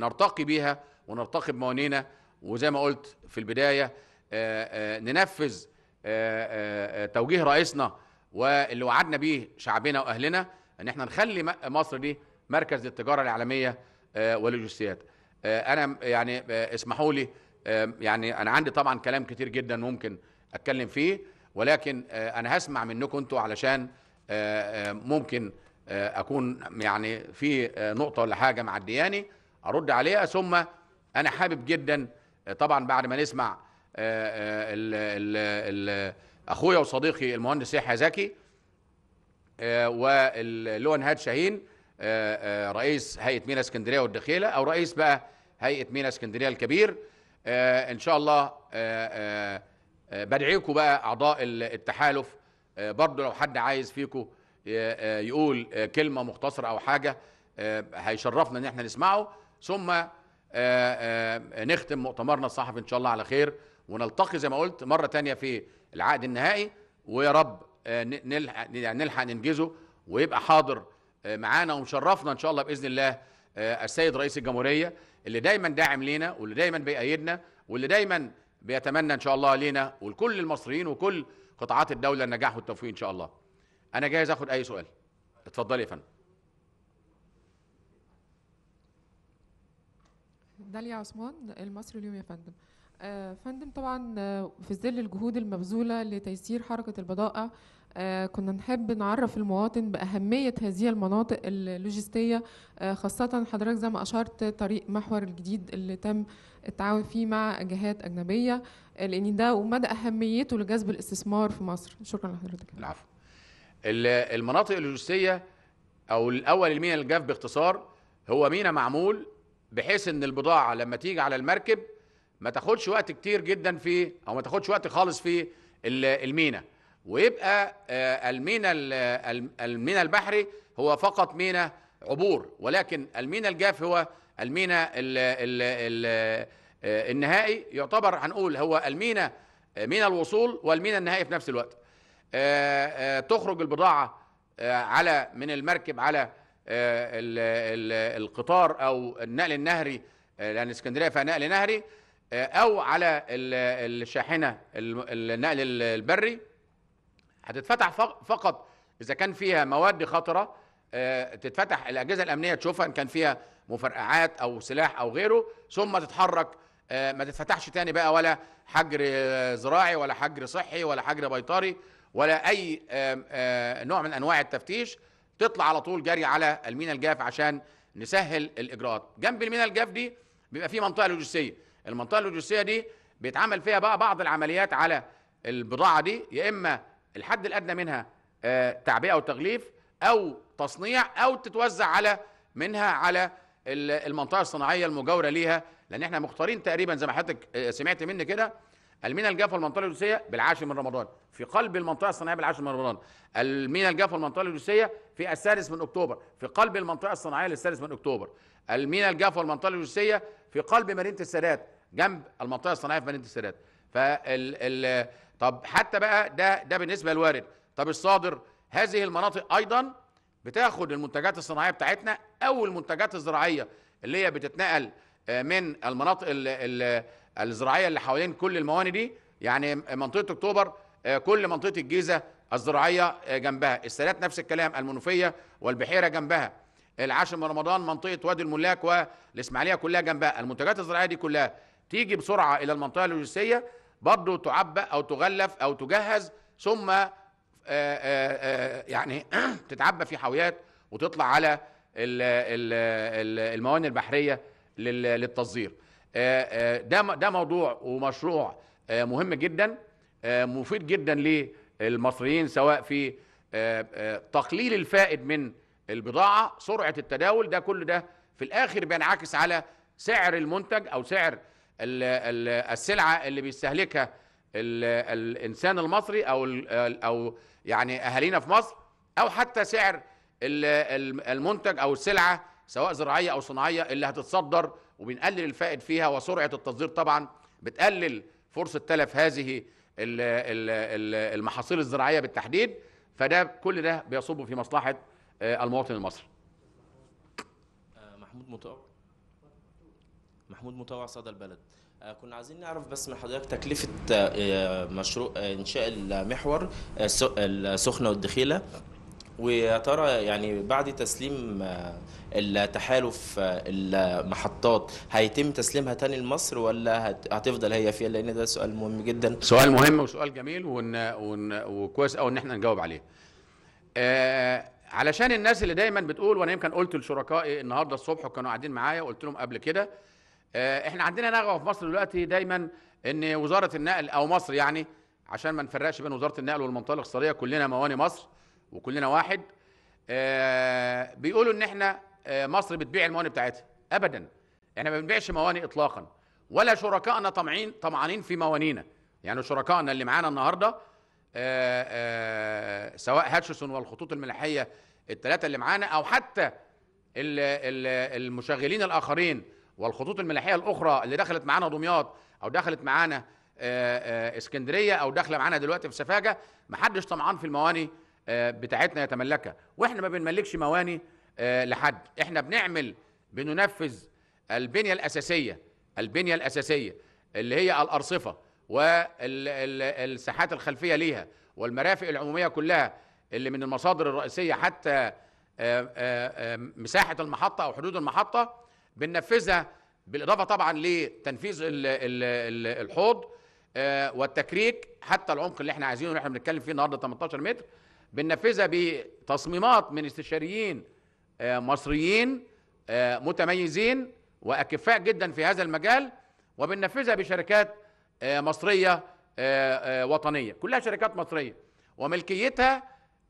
نرتقي بيها ونرتقي بموانينا وزي ما قلت في البدايه ننفذ توجيه رئيسنا واللي وعدنا بيه شعبنا واهلنا ان احنا نخلي مصر دي مركز للتجاره العالميه آه، واللوجستيات آه، انا يعني آه، اسمحوا لي يعني انا عندي طبعا كلام كتير جدا ممكن اتكلم فيه ولكن انا هسمع منكم انتوا علشان ممكن اكون يعني في نقطه ولا حاجه معدياني ارد عليها ثم انا حابب جدا طبعا بعد ما نسمع ال ال ال اخويا وصديقي المهندس يحيى زكي آه، واللون هاد شاهين آه، آه، رئيس هيئه مينا اسكندريه والدخيله او رئيس بقى هيئه مينا اسكندريه الكبير ان شاء الله بدعيكم بقى اعضاء التحالف برضه لو حد عايز فيكم يقول كلمه مختصره او حاجه هيشرفنا ان احنا نسمعه ثم نختم مؤتمرنا الصحفي ان شاء الله على خير ونلتقي زي ما قلت مره تانية في العقد النهائي ويا رب آه، نلحق, يعني نلحق ننجزه ويبقى حاضر آه، معانا ومشرفنا ان شاء الله باذن الله آه، السيد رئيس الجمهوريه اللي دايما داعم لينا واللي دايما بيأيدنا واللي دايما بيتمنى ان شاء الله لينا ولكل المصريين وكل قطاعات الدوله النجاح والتوفيق ان شاء الله. انا جاهز اخد اي سؤال. اتفضلي يا فندم. داليا عثمان المصري اليوم يا فندم. آه، فندم طبعا آه، في ظل الجهود المبذولة لتيسير حركة البضائع آه، كنا نحب نعرف المواطن بأهمية هذه المناطق اللوجستية خاصة حضرتك زي ما أشرت طريق محور الجديد اللي تم التعاون فيه مع جهات أجنبية لأن ده ومدى أهميته لجذب الاستثمار في مصر شكرا لحضرتك العفو المناطق اللوجستية أو الأول المينا الجاف باختصار هو مينا معمول بحيث ان البضاعه لما تيجي على المركب ما تاخدش وقت كتير جدا في او ما تاخدش وقت خالص في المينا ويبقى آه، المينا آه، المينا البحري هو فقط مينا عبور ولكن المينا الجاف هو المينا آه، النهائي يعتبر هنقول هو المينا مينا الوصول والمينا النهائي في نفس الوقت تخرج البضاعه على من المركب على القطار او النقل النهري لان اسكندريه فيها نقل نهري آه، او على الشاحنه النقل البري هتتفتح فقط اذا كان فيها مواد خطره آه، تتفتح الاجهزه الامنيه تشوفها ان كان فيها مفرقعات او سلاح او غيره ثم تتحرك آه، ما تتفتحش تاني بقى ولا حجر زراعي ولا حجر صحي ولا حجر بيطري ولا اي نوع من انواع التفتيش تطلع على طول جري على المينا الجاف عشان نسهل الاجراءات جنب المينا الجاف دي بيبقى في منطقه لوجستيه المنطقه اللوجستيه دي بيتعمل فيها بقى بعض العمليات على البضاعه دي يا اما الحد الادنى منها آه، تعبئه وتغليف او تصنيع او تتوزع على منها على المنطقه الصناعيه المجاوره ليها لان احنا مختارين تقريبا زي ما حضرتك آه، سمعت مني كده المينا الجافه والمنطقه اللوجستيه بالعاشر من رمضان في قلب المنطقه الصناعيه بالعاشر من رمضان المينا الجافه والمنطقه اللوجستيه في السادس من اكتوبر في قلب المنطقه الصناعيه للسادس من اكتوبر المينا الجافه والمنطقه اللوجستيه في قلب مدينه السادات جنب المنطقه الصناعيه في مدينه السادات فال ال طب حتى بقى ده ده بالنسبه للوارد طب الصادر هذه المناطق ايضا بتاخد المنتجات الصناعيه بتاعتنا او المنتجات الزراعيه اللي هي بتتنقل آه، من المناطق ال ال الزراعيه اللي حوالين كل المواني دي يعني منطقه اكتوبر آه، كل منطقه الجيزه الزراعيه آه، جنبها السادات نفس الكلام المنوفيه والبحيره جنبها العاشر من رمضان منطقه وادي الملاك والاسماعيليه كلها جنبها المنتجات الزراعيه دي كلها تيجي بسرعه الى المنطقه اللوجستيه برضه تعبأ او تغلف او تجهز ثم آه، آه، آه، يعني [CLEARS THROAT] تتعبى في حاويات وتطلع على الموانئ البحريه للتصدير ده ده موضوع ومشروع مهم جدا مفيد جدا للمصريين سواء في تقليل الفائد من البضاعه سرعه التداول ده كل ده في الاخر بينعكس على سعر المنتج او سعر السلعه اللي بيستهلكها الانسان المصري او او يعني اهالينا في مصر او حتى سعر المنتج او السلعه سواء زراعيه او صناعيه اللي هتتصدر وبنقلل الفائد فيها وسرعه التصدير طبعا بتقلل فرصه تلف هذه المحاصيل الزراعيه بالتحديد فده كل ده بيصب في مصلحه آه، المواطن المصري آه، محمود مطوع محمود متوع صدى البلد آه، كنا عايزين نعرف بس من حضرتك تكلفة آه، آه، مشروع إنشاء المحور السخنة والدخيلة ويا ترى يعني بعد تسليم التحالف المحطات هيتم تسليمها تاني لمصر ولا هتفضل هي فيها لان ده سؤال مهم جدا سؤال مهم وسؤال جميل ون... ون... وكويس قوي ان احنا نجاوب عليه آه علشان الناس اللي دايما بتقول وانا يمكن قلت لشركائي النهارده الصبح وكانوا قاعدين معايا وقلت لهم قبل كده آه، احنا عندنا نغوه في مصر دلوقتي دايما ان وزاره النقل او مصر يعني عشان ما نفرقش بين وزاره النقل والمنطقه الاقتصاديه كلنا مواني مصر وكلنا واحد آه، بيقولوا ان احنا آه، مصر بتبيع المواني بتاعتها ابدا احنا ما بنبيعش مواني اطلاقا ولا شركائنا طمعين طمعانين في موانينا يعني شركائنا اللي معانا النهارده سواء هاتشسون والخطوط الملحيه الثلاثه اللي معانا او حتى المشغلين الاخرين والخطوط الملاحيه الاخرى اللي دخلت معانا دمياط او دخلت معانا آه، آه، اسكندريه او داخله معانا دلوقتي في سفاجه محدش طمعان في المواني آه، بتاعتنا يتملكها واحنا ما بنملكش مواني لحد احنا بنعمل بننفذ البنيه الاساسيه البنيه الاساسيه اللي هي الارصفه والساحات الخلفيه ليها والمرافق العموميه كلها اللي من المصادر الرئيسيه حتى مساحه المحطه او حدود المحطه بننفذها بالاضافه طبعا لتنفيذ الحوض آه، والتكريك حتى العمق اللي احنا عايزينه اللي احنا بنتكلم فيه النهارده 18 متر بننفذها بتصميمات من استشاريين آه، مصريين آه، متميزين واكفاء جدا في هذا المجال وبننفذها بشركات مصريه وطنيه كلها شركات مصريه وملكيتها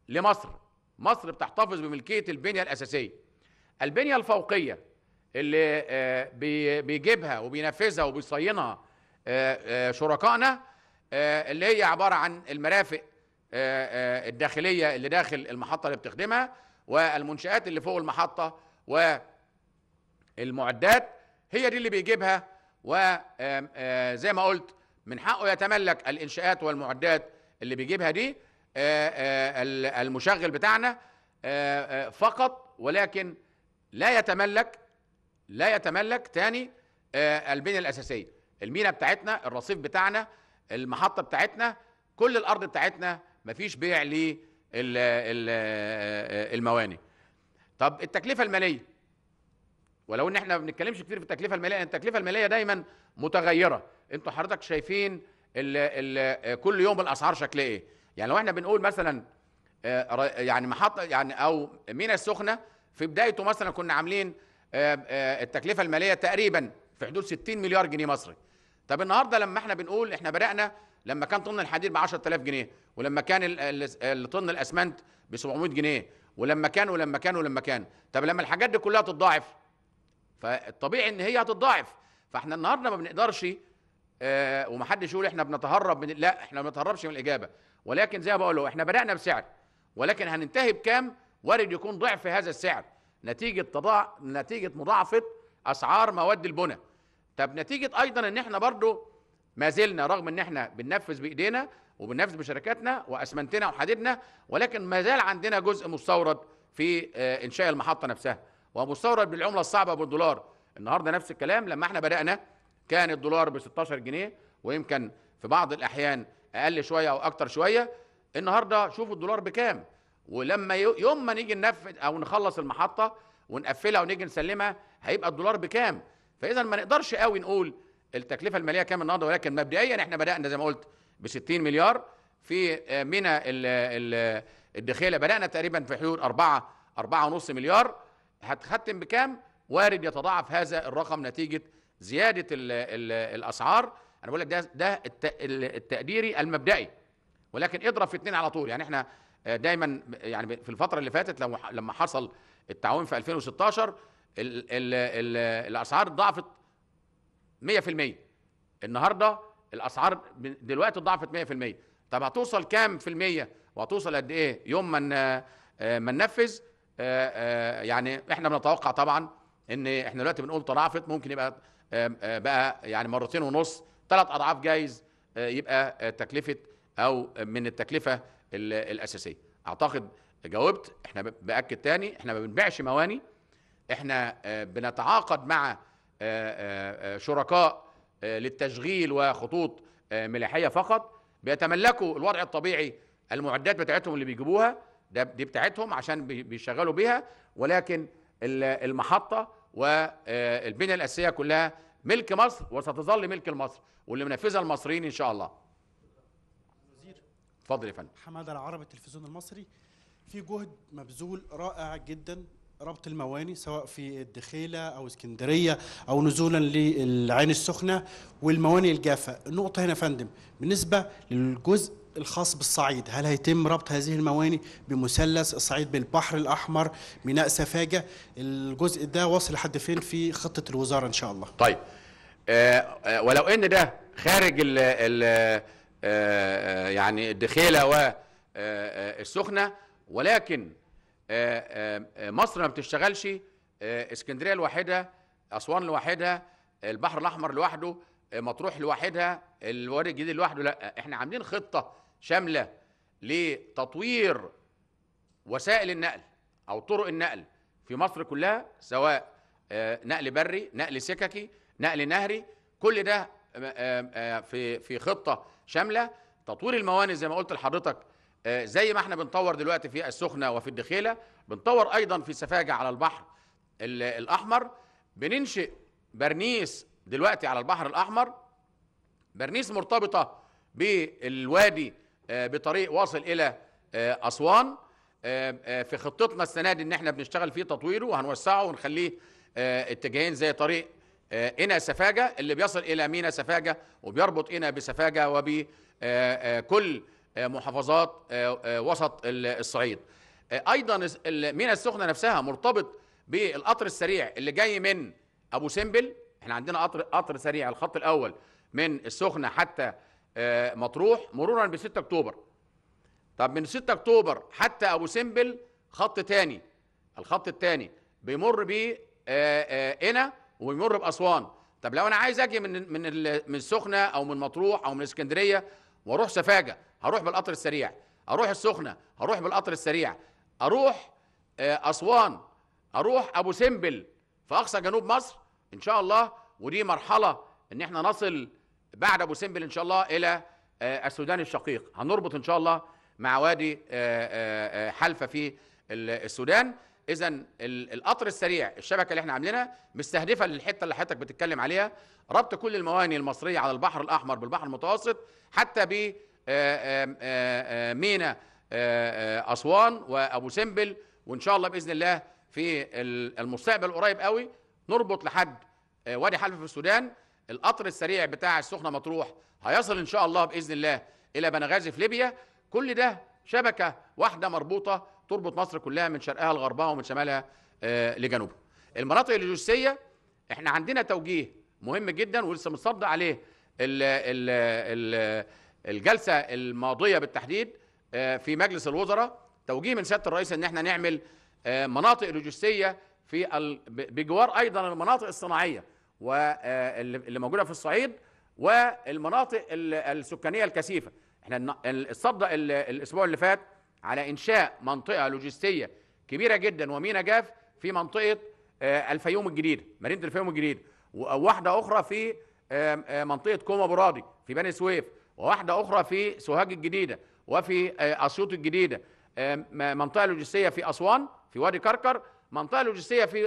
لمصر مصر بتحتفظ بملكيه البنيه الاساسيه البنيه الفوقيه اللي آه، بيجيبها وبينفذها وبيصينها آه، آه، شركائنا اللي هي عباره عن المرافق الداخليه اللي داخل المحطه اللي بتخدمها والمنشات اللي فوق المحطه والمعدات هي دي اللي بيجيبها وزي ما قلت من حقه يتملك الانشاءات والمعدات اللي بيجيبها دي المشغل بتاعنا فقط ولكن لا يتملك لا يتملك تاني آه، البنيه الاساسيه المينا بتاعتنا الرصيف بتاعنا المحطه بتاعتنا كل الارض بتاعتنا مفيش بيع للموانئ آه، آه، طب التكلفه الماليه ولو ان احنا ما بنتكلمش كتير في التكلفه الماليه التكلفه الماليه دايما متغيره انتوا حضرتك شايفين الـ الـ كل يوم الاسعار شكلها ايه يعني لو احنا بنقول مثلا يعني محطه يعني او مينا السخنه في بدايته مثلا كنا عاملين آه، آه، التكلفه الماليه تقريبا في حدود 60 مليار جنيه مصري طب النهارده لما احنا بنقول احنا بدانا لما كان طن الحديد ب 10000 جنيه ولما كان طن الاسمنت ب 700 جنيه ولما كان ولما كان ولما كان طب لما الحاجات دي كلها تتضاعف فالطبيعي ان هي هتتضاعف فاحنا النهارده ما بنقدرش آه ومحدش يقول احنا بنتهرب من لا احنا ما بنتهربش من الاجابه ولكن زي ما بقول احنا بدانا بسعر ولكن هننتهي بكام وارد يكون ضعف هذا السعر نتيجه تضاع نتيجه مضاعفه اسعار مواد البنى طب نتيجه ايضا ان احنا برضو ما زلنا رغم ان احنا بننفذ بايدينا وبننفذ بشركاتنا واسمنتنا وحديدنا ولكن ما زال عندنا جزء مستورد في آه، انشاء المحطه نفسها ومستورد بالعمله الصعبه بالدولار النهارده نفس الكلام لما احنا بدانا كان الدولار ب 16 جنيه ويمكن في بعض الاحيان اقل شويه او اكتر شويه النهارده شوفوا الدولار بكام ولما يوم ما نيجي ننفذ او نخلص المحطه ونقفلها ونيجي نسلمها هيبقى الدولار بكام فاذا ما نقدرش قوي نقول التكلفه الماليه كام النهارده ولكن مبدئيا احنا بدانا زي ما قلت ب 60 مليار في منى الدخيله بدانا تقريبا في حدود 4 4.5 مليار هتختم بكام وارد يتضاعف هذا الرقم نتيجه زياده الـ الـ الاسعار انا بقول لك ده ده التقديري المبدئي ولكن اضرب في اثنين على طول يعني احنا دايما يعني في الفتره اللي فاتت لو لما حصل التعاون في 2016 الـ الـ الاسعار ضعفت 100% النهارده الاسعار دلوقتي ضعفت 100% طب هتوصل كام في المية وهتوصل قد ايه يوم ما آه، ما ننفذ آه، آه، يعني احنا بنتوقع طبعا ان احنا دلوقتي بنقول تضاعفت ممكن يبقى بقى يعني مرتين ونص ثلاث اضعاف جايز يبقى تكلفه او من التكلفه الاساسيه اعتقد جاوبت احنا باكد تاني احنا ما بنبيعش مواني احنا آه، بنتعاقد مع آه، آه، شركاء للتشغيل وخطوط ملاحيه فقط بيتملكوا الوضع الطبيعي المعدات بتاعتهم اللي بيجيبوها ده دي بتاعتهم عشان بيشغلوا بيها ولكن المحطه والبنيه الاساسيه كلها ملك مصر وستظل ملك مصر واللي منفذها المصريين ان شاء الله اتفضل يا فندم حماده العربي التلفزيون المصري في جهد مبذول رائع جدا ربط المواني سواء في الدخيلة أو اسكندرية أو نزولا للعين السخنة والمواني الجافة النقطة هنا فندم بالنسبة للجزء الخاص بالصعيد هل هيتم ربط هذه المواني بمثلث الصعيد بالبحر الأحمر ميناء سفاجة الجزء ده واصل لحد فين في خطة الوزارة إن شاء الله طيب آه آه ولو أن ده خارج ال ال آه، آه، يعني الدخيله والسخنه آه، ولكن مصر ما بتشتغلش اسكندريه لوحدها اسوان لوحدها البحر الاحمر لوحده مطروح لوحدها الوادي الجديد لوحده لا احنا عاملين خطه شامله لتطوير وسائل النقل او طرق النقل في مصر كلها سواء نقل بري نقل سككي نقل نهري كل ده آه، آه، في في خطه شامله تطوير الموانئ زي ما قلت لحضرتك آه، زي ما احنا بنطور دلوقتي في السخنه وفي الدخيله بنطور ايضا في سفاجه على البحر الاحمر بننشئ برنيس دلوقتي على البحر الاحمر برنيس مرتبطه بالوادي بطريق واصل الى اسوان في خطتنا السنه دي ان احنا بنشتغل فيه تطويره وهنوسعه ونخليه اتجاهين زي طريق آه، إنا سفاجة اللي بيصل إلى مينا سفاجة وبيربط إنا بسفاجة وبكل آه، آه، محافظات وسط الصعيد أيضا مينا السخنة نفسها مرتبط بالقطر السريع اللي جاي من أبو سمبل احنا عندنا قطر قطر سريع الخط الأول من السخنة حتى مطروح مرورا ب 6 أكتوبر طب من 6 أكتوبر حتى أبو سمبل خط تاني الخط الثاني بيمر ب إنا وبيمر باسوان طب لو انا عايز اجي من من من السخنه او من مطروح او من اسكندريه واروح سفاجه هروح بالقطر السريع اروح السخنه هروح بالقطر السريع اروح آه، اسوان اروح ابو سمبل في اقصى جنوب مصر ان شاء الله ودي مرحله ان احنا نصل بعد ابو سمبل ان شاء الله الى آه، السودان الشقيق هنربط ان شاء الله مع وادي آه، حلفه في السودان اذا القطر السريع الشبكه اللي احنا عاملينها مستهدفه للحته اللي حضرتك بتتكلم عليها ربط كل المواني المصريه على البحر الاحمر بالبحر المتوسط حتى ب آه، آه، مينا آه، اسوان وابو سمبل وان شاء الله باذن الله في المستقبل القريب قوي نربط لحد وادي حلب في السودان القطر السريع بتاع السخنه مطروح هيصل ان شاء الله باذن الله الى بنغازي في ليبيا كل ده شبكه واحده مربوطه تربط مصر كلها من شرقها لغربها ومن شمالها آه، لجنوبها المناطق الجيوسية احنا عندنا توجيه مهم جدا ولسه متصدى عليه الـ الـ الـ الجلسة الماضية بالتحديد آه، في مجلس الوزراء توجيه من سيادة الرئيس ان احنا نعمل آه، مناطق لوجستية في بجوار ايضا المناطق الصناعية واللي موجودة في الصعيد والمناطق السكانية الكثيفة احنا الصدى الاسبوع اللي فات على انشاء منطقه لوجستيه كبيره جدا ومينا جاف في منطقه آه، الفيوم الجديده مدينه الفيوم الجديده وواحده اخرى في آه، آه، منطقه كوم ابو راضي في بني سويف وواحده اخرى في سوهاج الجديده وفي اسيوط الجديده منطقه لوجستيه في اسوان في وادي كركر منطقه لوجستيه في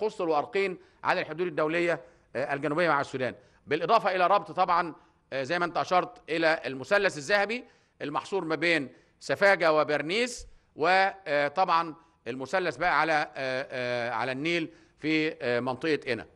قسطل وارقين على الحدود الدوليه الجنوبيه مع السودان بالاضافه الى ربط طبعا زي ما انت اشرت الى المثلث الذهبي المحصور ما بين سفاجه وبرنيس وطبعا المثلث بقى على آه، آه، على النيل في آه، منطقه انا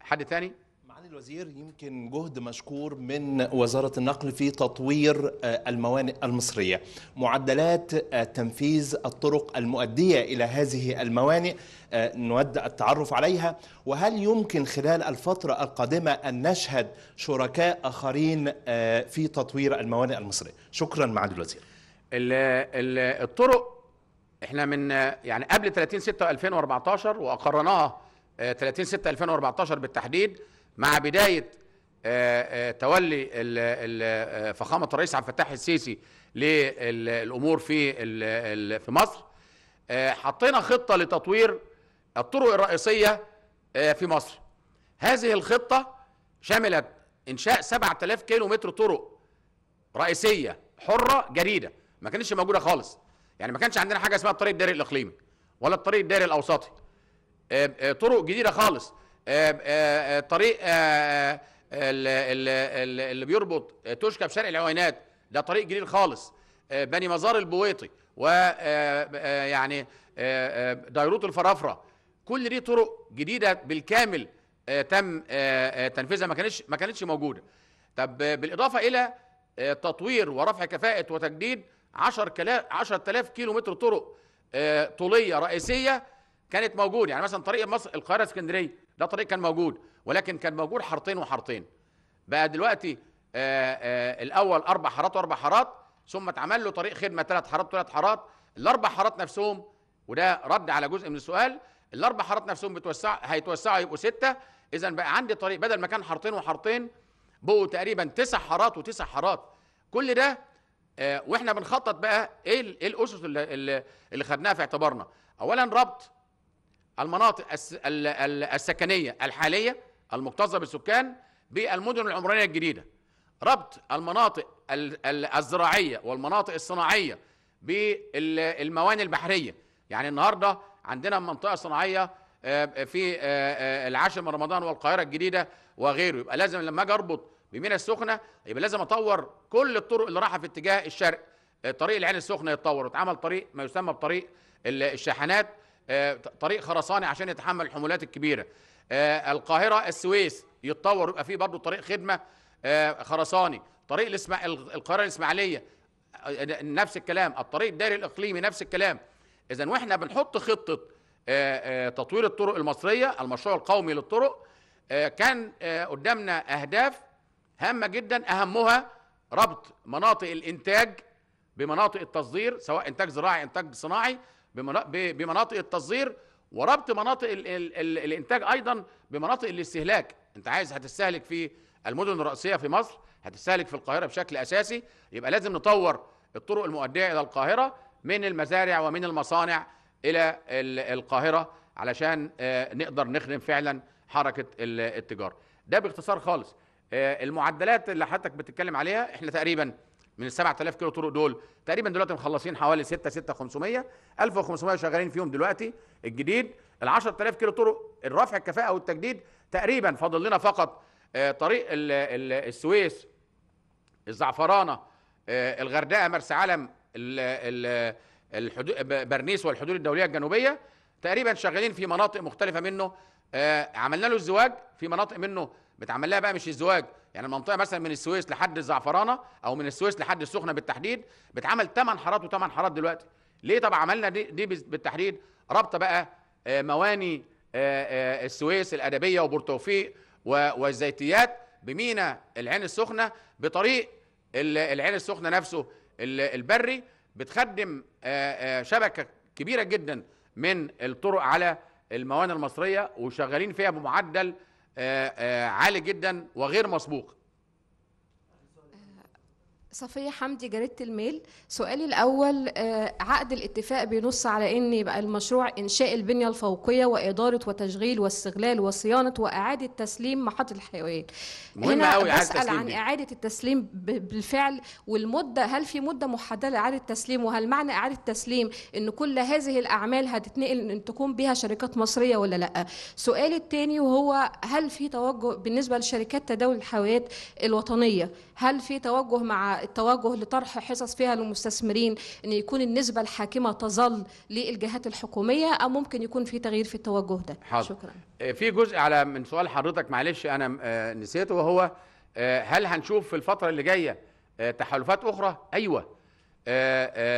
حد ثاني معالي الوزير يمكن جهد مشكور من وزارة النقل في تطوير الموانئ المصرية معدلات تنفيذ الطرق المؤدية إلى هذه الموانئ نود التعرف عليها وهل يمكن خلال الفترة القادمة أن نشهد شركاء آخرين في تطوير الموانئ المصرية شكرا معالي الوزير الطرق احنا من يعني قبل 30 6 2014 واقرناها 30 6 2014 بالتحديد مع بدايه آه، آه، تولي آه، فخامه الرئيس عبد الفتاح السيسي للامور في في مصر حطينا خطه لتطوير الطرق الرئيسيه في مصر هذه الخطه شملت انشاء 7000 كيلو متر طرق رئيسيه حره جديده ما كانتش موجوده خالص يعني ما كانش عندنا حاجه اسمها الطريق الداري الاقليمي ولا الطريق الداري الاوسطي آه، آه، طرق جديده خالص آه، طريق اللي بيربط توشكا بشرق العوينات ده طريق جديد خالص بني مزار البويطي ويعني دايروت الفرافره كل دي طرق جديده بالكامل تم تنفيذها ما كانتش ما كانتش موجوده طب بالاضافه الى تطوير ورفع كفاءه وتجديد 10000 10000 كيلو متر طرق آه، طوليه رئيسيه كانت موجوده يعني مثلا طريق مصر القاهره اسكندريه ده طريق كان موجود ولكن كان موجود حارتين وحارتين بقى دلوقتي آآ آه، آآ آه، الاول اربع حارات واربع حارات ثم اتعمل له طريق خدمه ثلاث حارات وثلاث حارات الاربع حارات نفسهم وده رد على جزء من السؤال الاربع حارات نفسهم بتوسع هيتوسعوا يبقوا سته اذا بقى عندي طريق بدل ما كان حارتين وحارتين بقوا تقريبا تسع حارات وتسع حارات كل ده آه، واحنا بنخطط بقى ايه, ايه الاسس اللي, اللي خدناها في اعتبارنا اولا ربط المناطق السكنيه الحاليه المكتظه بالسكان بالمدن العمرانيه الجديده ربط المناطق الزراعيه والمناطق الصناعيه بالموانئ البحريه يعني النهارده عندنا منطقه صناعيه آه، في آه، العاشر من رمضان والقاهره الجديده وغيره يبقى لازم لما اجي اربط بمينا السخنه يبقى لازم اطور كل الطرق اللي رايحه في اتجاه الشرق آه، طريق العين السخنه يتطور واتعمل طريق ما يسمى بطريق الشاحنات آه، طريق خرساني عشان يتحمل الحمولات الكبيره آه، القاهره السويس يتطور يبقى فيه برضه طريق خدمه خرساني طريق القاهره الاسماعيليه نفس الكلام الطريق الدائري الاقليمي نفس الكلام اذا واحنا بنحط خطه تطوير الطرق المصريه المشروع القومي للطرق كان قدامنا اهداف هامه جدا اهمها ربط مناطق الانتاج بمناطق التصدير سواء انتاج زراعي انتاج صناعي بمناطق التصدير وربط مناطق الـ الـ الـ الانتاج ايضا بمناطق الاستهلاك انت عايز هتستهلك في المدن الرئيسيه في مصر هتستهلك في القاهره بشكل اساسي يبقى لازم نطور الطرق المؤديه الى القاهره من المزارع ومن المصانع الى القاهره علشان آه، نقدر نخدم فعلا حركه التجاره ده باختصار خالص آه، المعدلات اللي حضرتك بتتكلم عليها احنا تقريبا من ال 7000 كيلو طرق دول تقريبا دلوقتي مخلصين حوالي 6 6 500 1500 شغالين فيهم دلوقتي الجديد ال 10000 كيلو طرق الرفع الكفاءه والتجديد تقريبا فاضل لنا فقط آه، طريق السويس الزعفرانه آه، الغردقه مرسى علم الحدود برنيس والحدود الدوليه الجنوبيه تقريبا شغالين في مناطق مختلفه منه عملنا له الزواج في مناطق منه بتعمل لها بقى مش ازدواج يعني المنطقه مثلا من السويس لحد الزعفرانه او من السويس لحد السخنه بالتحديد بتعمل 8 حارات و8 حارات دلوقتي ليه طب عملنا دي, دي بالتحديد رابطه بقى آه، مواني آه، آه، السويس الادبيه وبورتوفيق والزيتيات بمينا العين السخنه بطريق العين السخنه نفسه البري بتخدم شبكه كبيره جدا من الطرق على الموانئ المصريه وشغالين فيها بمعدل آه، آه، عالي جدا وغير مسبوق صفية حمدي جريدة الميل سؤالي الأول آه، عقد الاتفاق بينص على أن يبقى المشروع إنشاء البنية الفوقية وإدارة وتشغيل واستغلال وصيانة وإعادة تسليم محطة الحيوان هنا أسأل عن إعادة التسليم بالفعل والمدة هل في مدة محددة لإعادة التسليم وهل معنى إعادة التسليم أن كل هذه الأعمال هتتنقل أن تقوم بها شركات مصرية ولا لأ سؤالي الثاني وهو هل في توجه بالنسبة لشركات تداول الحاويات الوطنية هل في توجه مع التوجه لطرح حصص فيها للمستثمرين ان يكون النسبه الحاكمه تظل للجهات الحكوميه او ممكن يكون في تغيير في التوجه ده حاضر. شكرا آه، في جزء على من سؤال حضرتك معلش انا آه، نسيته وهو آه، هل هنشوف في الفتره اللي جايه تحالفات اخرى ايوه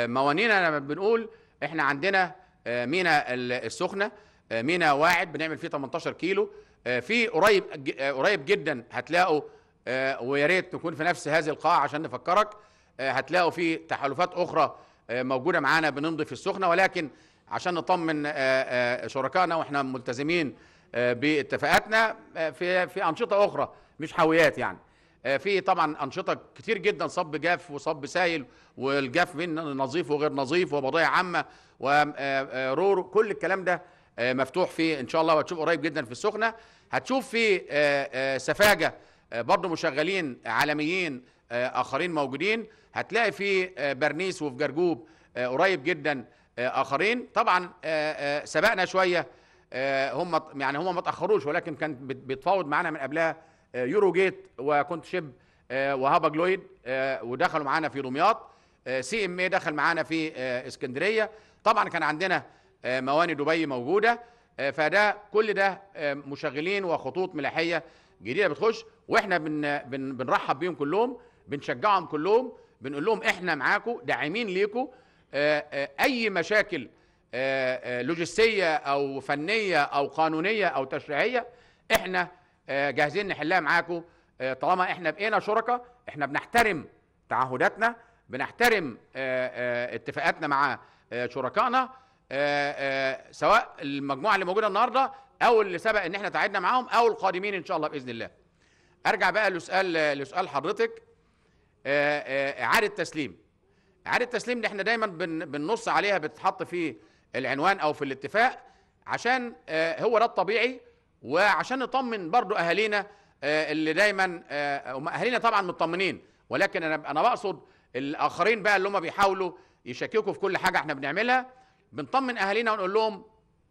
موانينا لما بنقول احنا عندنا مينا السخنه مينا واعد بنعمل فيه 18 كيلو في قريب قريب جدا هتلاقوا آه، ويا ريت تكون في نفس هذه القاعه عشان نفكرك آه، هتلاقوا في تحالفات اخرى آه، موجوده معانا بنمضي في السخنه ولكن عشان نطمن شركائنا واحنا ملتزمين باتفاقاتنا في في انشطه اخرى مش حاويات يعني في طبعا انشطه كتير جدا صب جاف وصب سايل والجاف من نظيف وغير نظيف وبضائع عامه ورور كل الكلام ده مفتوح فيه ان شاء الله وهتشوف قريب جدا في السخنه هتشوف في سفاجه آه، برضه مشغلين عالميين آه، اخرين موجودين هتلاقي في آه، برنيس وفي جرجوب قريب جدا اخرين طبعا سبقنا شويه هم يعني هم ما تاخروش ولكن كان بيتفاوض معانا من قبلها يورو جيت وكنت شيب وهابا جلويد ودخلوا معانا في دمياط سي ام اي دخل معانا في اسكندريه طبعا كان عندنا مواني دبي موجوده فده كل ده مشغلين وخطوط ملاحيه جديده بتخش واحنا بن بن بنرحب بيهم كلهم بنشجعهم كلهم بنقول لهم احنا معاكم داعمين ليكم آه، آه، اي مشاكل آه، لوجستيه او فنيه او قانونيه او تشريعيه احنا جاهزين نحلها معاكم طالما احنا بقينا شركاء احنا بنحترم تعهداتنا بنحترم اتفاقاتنا مع شركائنا سواء المجموعه اللي موجوده النهارده او اللي سبق ان احنا تعاقدنا معاهم او القادمين ان شاء الله باذن الله ارجع بقى لسؤال لسؤال حضرتك آه، آه، اعاده تسليم اعاده تسليم اللي احنا دايما بننص عليها بتتحط في العنوان او في الاتفاق عشان آه، هو ده الطبيعي وعشان نطمن برضو اهالينا اللي دايما اهالينا طبعا مطمنين ولكن انا انا بقصد الاخرين بقى اللي هم بيحاولوا يشككوا في كل حاجه احنا بنعملها بنطمن اهالينا ونقول لهم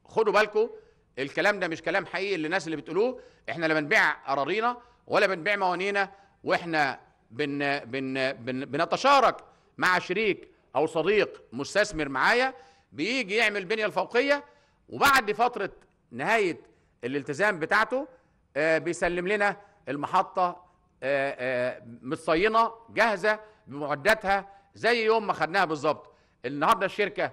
خدوا بالكم الكلام ده مش كلام حقيقي للناس اللي بتقولوه احنا لما نبيع اراضينا ولا بنبيع موانينا واحنا بن بن بن بنتشارك مع شريك او صديق مستثمر معايا بيجي يعمل بنيه الفوقيه وبعد فتره نهايه الالتزام بتاعته آه، بيسلم لنا المحطه آه، آه، متصينه جاهزه بمعداتها زي يوم ما خدناها بالظبط النهارده الشركه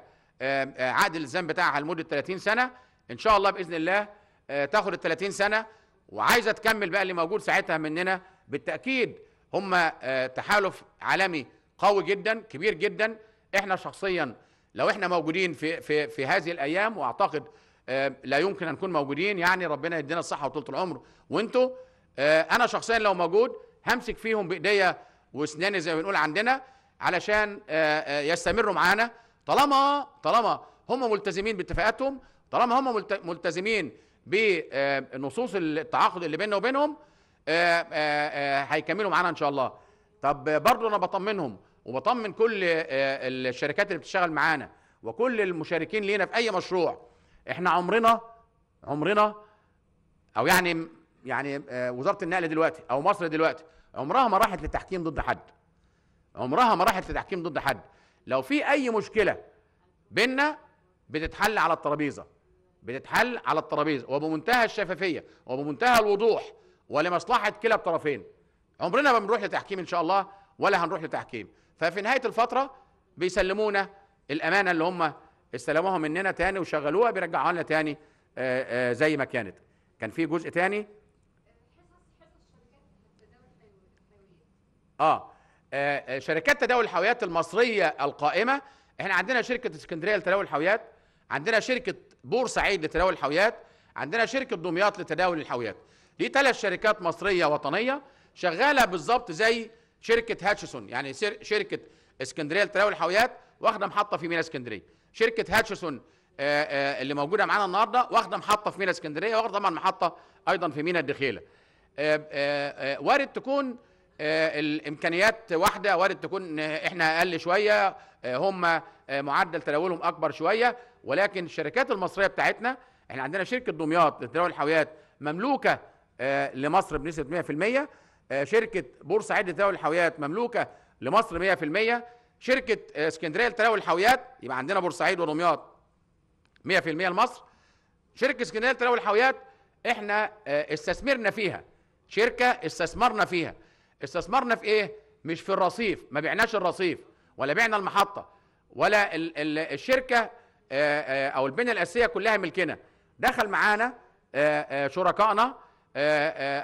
عقد الالتزام بتاعها لمده 30 سنه ان شاء الله باذن الله تاخد ال 30 سنه وعايزه تكمل بقى اللي موجود ساعتها مننا بالتاكيد هم آه، تحالف عالمي قوي جدا كبير جدا احنا شخصيا لو احنا موجودين في في في هذه الايام واعتقد آه، لا يمكن ان نكون موجودين يعني ربنا يدينا الصحه وطوله العمر وانتوا آه، انا شخصيا لو موجود همسك فيهم بايديا واسناني زي ما بنقول عندنا علشان يستمروا معانا طالما طالما هم ملتزمين باتفاقاتهم طالما هم ملتزمين بنصوص التعاقد اللي بيننا وبينهم آه، آه، آه، هيكملوا معانا ان شاء الله طب برضو انا بطمنهم وبطمن كل الشركات اللي بتشتغل معانا وكل المشاركين لينا في اي مشروع احنا عمرنا عمرنا او يعني يعني وزاره النقل دلوقتي او مصر دلوقتي عمرها ما راحت لتحكيم ضد حد عمرها ما راحت لتحكيم ضد حد لو في اي مشكله بينا بتتحل على الترابيزه بتتحل على الترابيزه وبمنتهى الشفافيه وبمنتهى الوضوح ولمصلحه كلا الطرفين عمرنا ما بنروح لتحكيم ان شاء الله ولا هنروح لتحكيم ففي نهايه الفتره بيسلمونا الامانه اللي هم استلموها مننا تاني وشغلوها بيرجعوها لنا تاني آآ آه، آآ آه، زي ما كانت كان في جزء تاني آه،, اه, آه شركات تداول الحاويات المصريه القائمه احنا عندنا شركه اسكندريه لتداول الحاويات عندنا شركه بورسعيد لتداول الحاويات عندنا شركه دمياط لتداول الحاويات دي ثلاث شركات مصريه وطنيه شغاله بالظبط زي شركه هاتشسون يعني شركه اسكندريه لتداول الحاويات واخده محطه في ميناء اسكندريه شركه هاتشسون آه، آه، اللي موجوده معانا النهارده واخده محطه في ميناء اسكندريه واخده طبعا محطه ايضا في ميناء الدخيله آه، وارد تكون آه، الامكانيات واحده وارد تكون احنا اقل شويه آه، هم آه، معدل تداولهم اكبر شويه ولكن الشركات المصريه بتاعتنا احنا عندنا شركه دمياط لتداول الحاويات مملوكه لمصر بنسبه 100% شركه بورسعيد لتداول الحاويات مملوكه لمصر 100% شركه اسكندريه لتداول الحاويات يبقى عندنا بورسعيد ودمياط 100% لمصر شركه اسكندريه لتداول الحاويات احنا استثمرنا فيها شركه استثمرنا فيها استثمرنا في ايه مش في الرصيف ما بعناش الرصيف ولا بعنا المحطه ولا ال ال الشركه آه، آه، او البنيه الاساسيه كلها ملكنا دخل معانا آه، شركائنا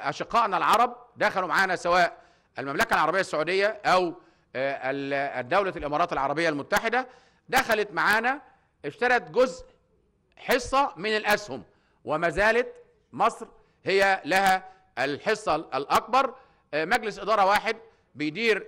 اشقائنا العرب دخلوا معانا سواء المملكه العربيه السعوديه او دوله الامارات العربيه المتحده دخلت معانا اشترت جزء حصه من الاسهم وما زالت مصر هي لها الحصه الاكبر آه، مجلس اداره واحد بيدير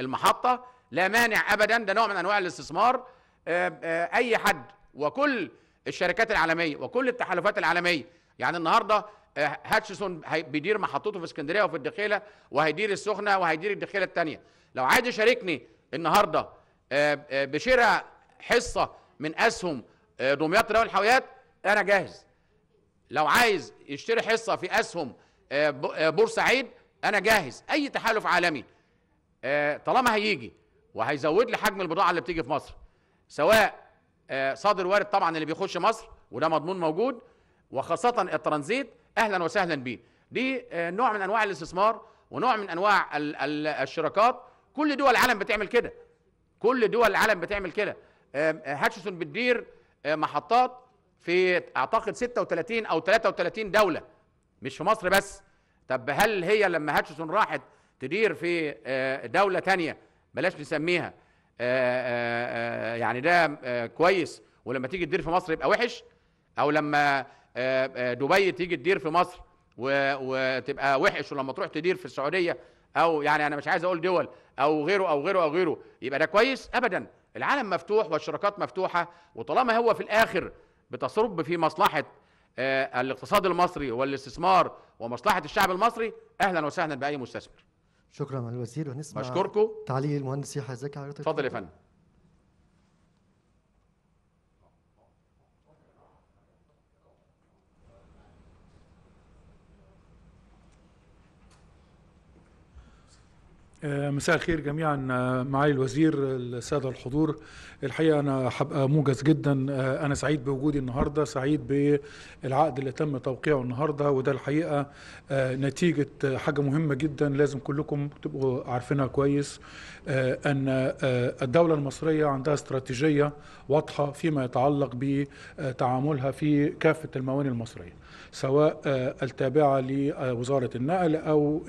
المحطه لا مانع ابدا ده نوع من انواع الاستثمار آه، آه، اي حد وكل الشركات العالميه وكل التحالفات العالميه يعني النهارده هاتشسون بيدير محطته في اسكندريه وفي الدخيله وهيدير السخنه وهيدير الدخيله الثانيه لو عايز يشاركني النهارده بشراء حصه من اسهم دمياط الحاويات انا جاهز لو عايز يشتري حصه في اسهم آه، آه، بورسعيد انا جاهز اي تحالف عالمي آه، طالما هيجي وهيزود لي حجم البضاعه اللي بتيجي في مصر سواء صادر وارد طبعا اللي بيخش مصر وده مضمون موجود وخاصه الترانزيت اهلا وسهلا بيه دي نوع من انواع الاستثمار ونوع من انواع الشراكات كل دول العالم بتعمل كده كل دول العالم بتعمل كده هاتشسون بتدير محطات في اعتقد 36 او 33 دوله مش في مصر بس طب هل هي لما هاتشسون راحت تدير في آه، دولة تانية بلاش نسميها آه، آه، يعني ده كويس ولما تيجي تدير في مصر يبقى وحش او لما دبي تيجي تدير في مصر وتبقى وحش ولما تروح تدير في السعودية او يعني انا مش عايز اقول دول او غيره او غيره او غيره يبقى ده كويس ابدا العالم مفتوح والشراكات مفتوحة وطالما هو في الاخر بتصب في مصلحة آه، الاقتصاد المصري والاستثمار ومصلحه الشعب المصري اهلا وسهلا باي مستثمر شكرا على الوزير ونسمع بشكركم تعليق المهندس يحيى زكي حضرتك اتفضل يا فندم آه، مساء الخير جميعا آه، معالي الوزير الساده الحضور الحقيقه انا هبقى آه، موجز جدا انا سعيد بوجودي النهارده سعيد بالعقد اللي تم توقيعه النهارده وده الحقيقه نتيجه حاجه مهمه جدا لازم كلكم تبقوا عارفينها كويس ان الدوله المصريه عندها استراتيجيه واضحه فيما يتعلق بتعاملها في كافه الموانئ المصريه سواء آه، التابعة لوزارة النقل أو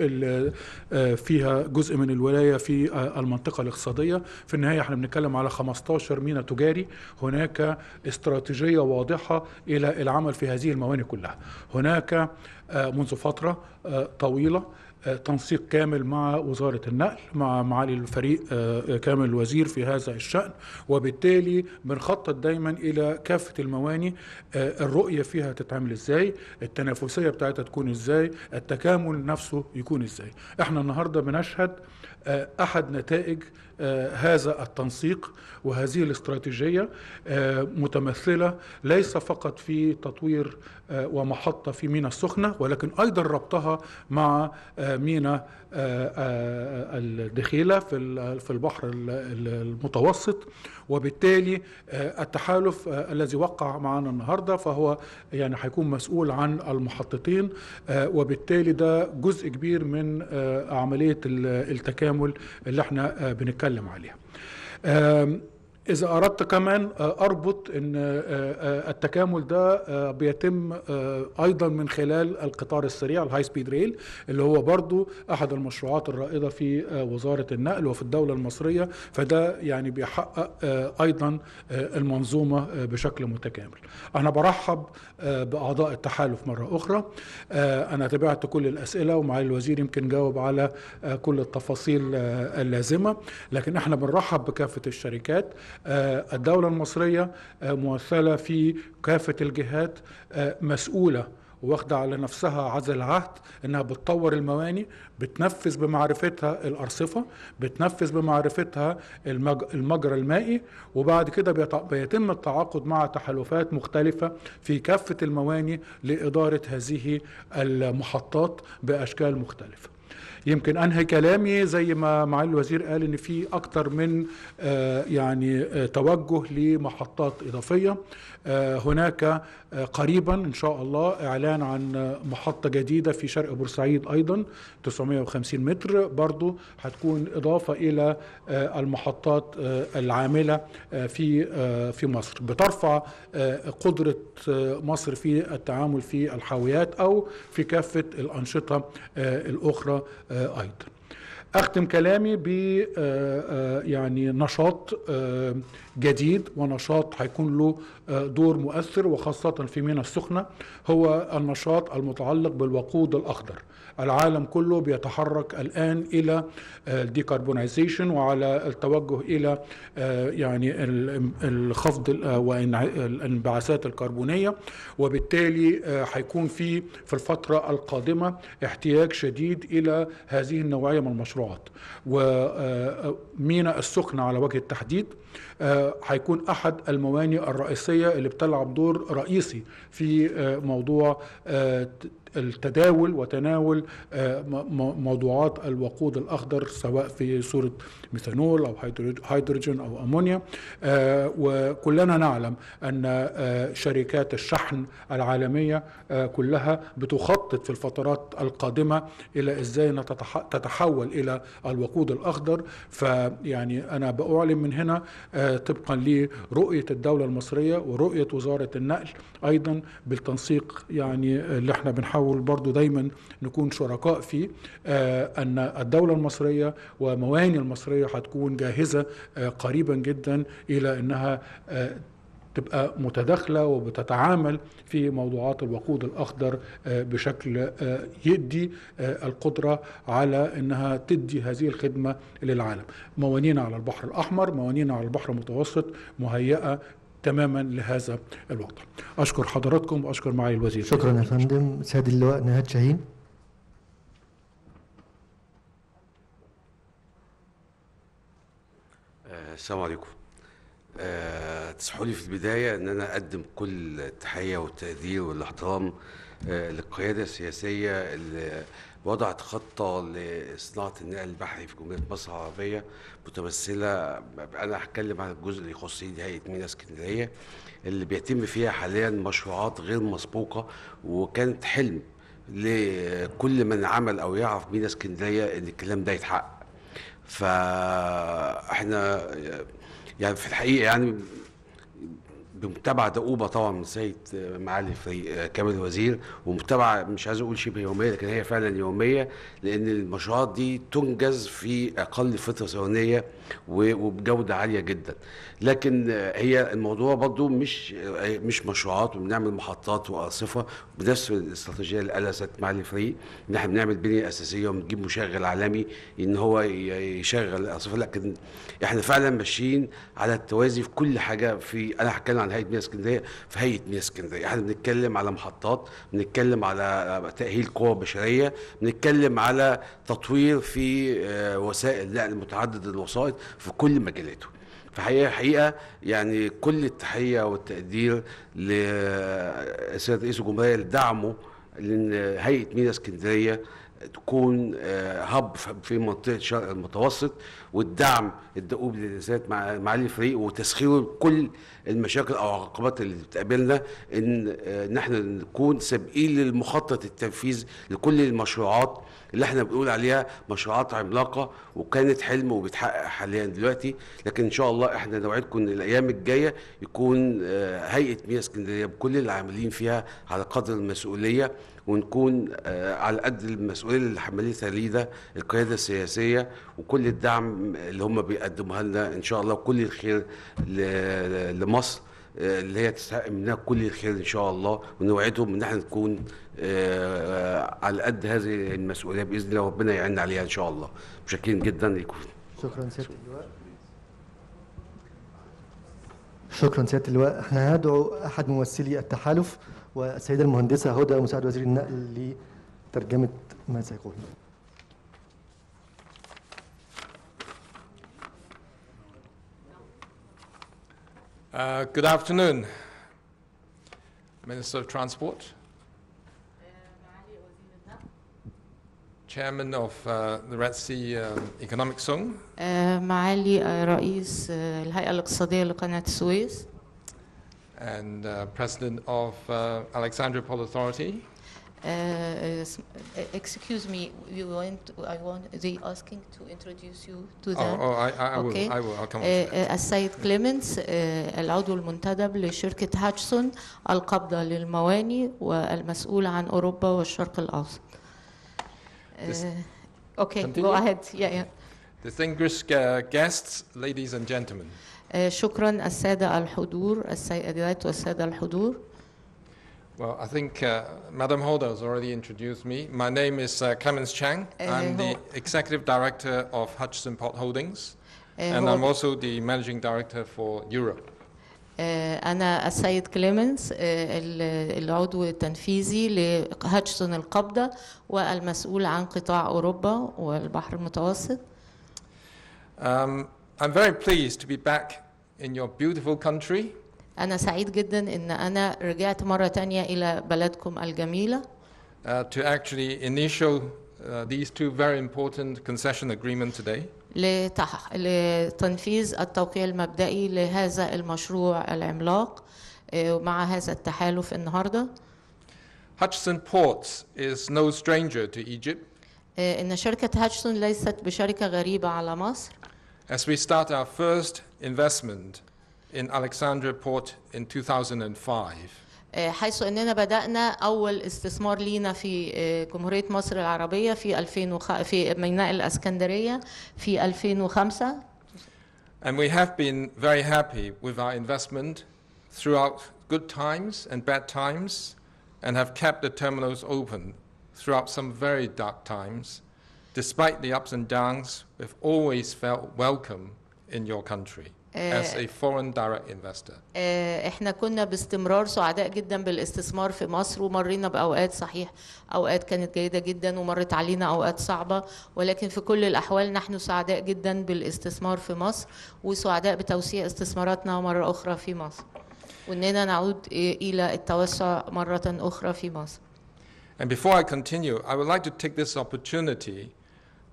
آه، فيها جزء من الولاية في آه، المنطقة الاقتصادية في النهاية احنا بنتكلم على 15 ميناء تجاري هناك استراتيجية واضحة إلى العمل في هذه الموانئ كلها هناك منذ فترة طويلة آه، تنسيق كامل مع وزارة النقل مع معالي الفريق آه، آه، كامل الوزير في هذا الشأن وبالتالي بنخطط دايما إلى كافة المواني الرؤية فيها تتعمل إزاي التنافسية بتاعتها تكون إزاي التكامل نفسه يكون إزاي احنا النهاردة بنشهد أحد نتائج آه، هذا التنسيق وهذه الاستراتيجية آه، متمثلة ليس فقط في تطوير آه، ومحطة في ميناء السخنة ولكن أيضا ربطها مع ميناء الدخيله في البحر المتوسط وبالتالي آه، التحالف آه، الذي وقع معنا النهارده فهو يعني هيكون مسؤول عن المحطتين آه، وبالتالي ده جزء كبير من عمليه التكامل اللي احنا بنتكلم عليها. إذا أردت كمان آه، أربط أن آه، آه، التكامل ده بيتم أيضا من خلال القطار السريع الهاي سبيد ريل اللي هو برضو أحد المشروعات الرائدة في وزارة النقل وفي الدولة المصرية فده يعني بيحقق أيضا المنظومة بشكل متكامل أنا برحب بأعضاء التحالف مرة أخرى أنا تابعت كل الأسئلة ومعالي الوزير يمكن جاوب على كل التفاصيل اللازمة لكن احنا بنرحب بكافة الشركات آه، الدولة المصرية آه، ممثلة في كافة الجهات آه، مسؤولة واخدة على نفسها عزل العهد انها بتطور المواني بتنفذ بمعرفتها الارصفه بتنفذ بمعرفتها المجرى المائي وبعد كده بيتم التعاقد مع تحالفات مختلفه في كافه المواني لاداره هذه المحطات باشكال مختلفه يمكن انهي كلامي زي ما معالي الوزير قال ان في اكتر من آه، يعني آه، توجه لمحطات اضافيه آه، هناك آه، قريبا ان شاء الله اعلان عن محطه جديده في شرق بورسعيد ايضا 950 متر برضو هتكون اضافه الى آه، المحطات العامله في في مصر بترفع قدره مصر في التعامل في الحاويات او في كافه الانشطه الاخرى ايضا اختم كلامي ب آه، آه، يعني نشاط آه، جديد ونشاط هيكون له دور مؤثر وخاصه في ميناء السخنه هو النشاط المتعلق بالوقود الاخضر العالم كله بيتحرك الآن إلى الديكربونايزيشن آه, وعلى التوجه إلى آه, يعني الخفض آه, الانبعاثات الكربونية وبالتالي هيكون في في الفترة القادمة احتياج شديد إلى هذه النوعية من المشروعات ومينا السخنة على وجه التحديد هيكون أحد الموانئ الرئيسية اللي بتلعب دور رئيسي في موضوع التداول وتناول آه، موضوعات الوقود الاخضر سواء في صوره ميثانول او هيدروجين او امونيا آه، وكلنا نعلم ان آه، شركات الشحن العالميه كلها بتخطط في الفترات القادمه الى ازاي تتحول الى الوقود الاخضر فيعني انا باعلن من هنا طبقا لرؤيه الدوله المصريه ورؤيه وزاره النقل ايضا بالتنسيق يعني اللي احنا بنحاول نحاول برضو دايما نكون شركاء فيه آه، أن الدولة المصرية ومواني المصرية هتكون جاهزة آه، قريبا جدا إلى أنها آه، تبقى متداخلة وبتتعامل في موضوعات الوقود الأخضر بشكل يدي القدرة على أنها تدي هذه الخدمة للعالم موانينا على البحر الأحمر موانينا على البحر المتوسط مهيئة تماما لهذا الوضع أشكر حضراتكم وأشكر معالي الوزير شكرا يا فندم سيد اللواء نهاد شاهين آه، السلام عليكم أه تسمحوا لي في البداية أن أنا أقدم كل التحية والتقدير والاحترام آه، للقيادة السياسية اللي وضعت خطة لصناعة النقل البحري في جمهورية مصر العربية متمثلة أنا هتكلم عن الجزء اللي يخص هيئة ميناء اسكندرية اللي بيتم فيها حاليا مشروعات غير مسبوقة وكانت حلم لكل من عمل أو يعرف ميناء اسكندرية إن الكلام ده يتحقق فاحنا يعني في الحقيقة يعني بمتابعه دؤوبه طبعا من سيد آه، معالي الفريق آه، كامل الوزير ومتابعه مش عايز اقول شبه يوميه لكن هي فعلا يوميه لان المشروعات دي تنجز في اقل فتره زمنيه وبجوده عاليه جدا لكن هي الموضوع برضو مش مش مشروعات وبنعمل محطات وارصفه بنفس الاستراتيجيه اللي قلست مع الفريق ان احنا بنعمل بنيه اساسيه ونجيب مشغل عالمي ان هو يشغل الارصفه لكن احنا فعلا ماشيين على التوازي في كل حاجه في انا هتكلم عن هيئه مياه اسكندريه في هيئه مياه اسكندريه احنا بنتكلم على محطات بنتكلم على تاهيل قوى بشريه بنتكلم على تطوير في آه، وسائل نقل متعدد الوسائط في كل مجالاته فحقيقة حقيقة يعني كل التحية والتقدير لسيادة رئيس الجمهورية لدعمه لهيئة مينا اسكندرية تكون هب آه، في منطقه شرق المتوسط والدعم الدؤوب للذات مع معالي الفريق وتسخيره كل المشاكل او العقبات اللي بتقابلنا ان آه، ان احنا نكون سابقين للمخطط التنفيذ لكل المشروعات اللي احنا بنقول عليها مشروعات عملاقه وكانت حلم وبتحقق حاليا دلوقتي لكن ان شاء الله احنا نوعدكم ان الايام الجايه يكون آه، هيئه مياه اسكندريه بكل العاملين فيها على قدر المسؤوليه ونكون آه، على قد المسؤوليه اللي حملتها لينا القياده السياسيه وكل الدعم اللي هم بيقدموها لنا ان شاء الله وكل الخير لمصر آه، اللي هي تستحق منها كل الخير ان شاء الله ونوعدهم ان احنا نكون آه، على قد هذه المسؤوليه باذن الله وربنا يعين عليها ان شاء الله متشكرين جدا لكم شكرا سياده اللواء شكرا سياده اللواء احنا هندعو احد ممثلي التحالف والسيدة المهندسة هدى مساعد وزير النقل لترجمة ما سيقول Uh, good afternoon, Minister of Transport, Chairman of uh, the Red Sea uh, Economic Zone, معالي uh, رئيس uh, uh, الهيئة الاقتصادية لقناة السويس, and uh, president of uh, Alexandria Port Authority. Uh, excuse me, you want, I want, the asking to introduce you to oh, them. Oh, I, I okay. will, I will, I'll come on uh, السيد كليمنس uh, العضو المنتدب لشركة هاتشسون القابضة للمواني والمسؤول عن أوروبا والشرق الأوسط. okay, continue? go ahead. Yeah, yeah. Distinguished uh, guests, ladies and gentlemen. شكرا السادة الحضور السيدات والسادة الحضور Well, I think uh, Madam Holder has already introduced me. My name is uh, Clemens Chang. I'm the executive director of Hutchison Port Holdings, and I'm also the managing director for Europe. أنا السيد كليمنس العضو التنفيذي لهاتشتون القبضة والمسؤول عن قطاع أوروبا والبحر المتوسط. Um, I'm very pleased to be back in your beautiful country. أنا سعيد جدا إن أنا رجعت مرة تانية إلى بلدكم الجميلة. Uh, to actually initial uh, these two very important concession agreements today. لتح... لتنفيذ التوقيع المبدئي لهذا المشروع العملاق مع هذا التحالف النهارده. Hutchison Ports is no stranger to Egypt. إن شركة هاتشسون ليست بشركة غريبة على مصر. as we start our first investment in Alexandria Port in 2005. Uh, حيث اننا بدانا اول استثمار لينا في uh, جمهوريه مصر العربيه في 2005 في ميناء الاسكندريه في 2005 And we have been very happy with our investment throughout good times and bad times and have kept the terminals open throughout some very dark times despite the ups and downs, we've always felt welcome in your country. آه. As a foreign direct investor. آه، احنا كنا باستمرار سعداء جدا بالاستثمار في مصر ومرينا باوقات صحيح اوقات كانت جيده جدا ومرت علينا اوقات صعبه ولكن في كل الاحوال نحن سعداء جدا بالاستثمار في مصر وسعداء بتوسيع استثماراتنا مره اخرى في مصر واننا نعود الى التوسع مره اخرى في مصر. And before I continue, I would like to take this opportunity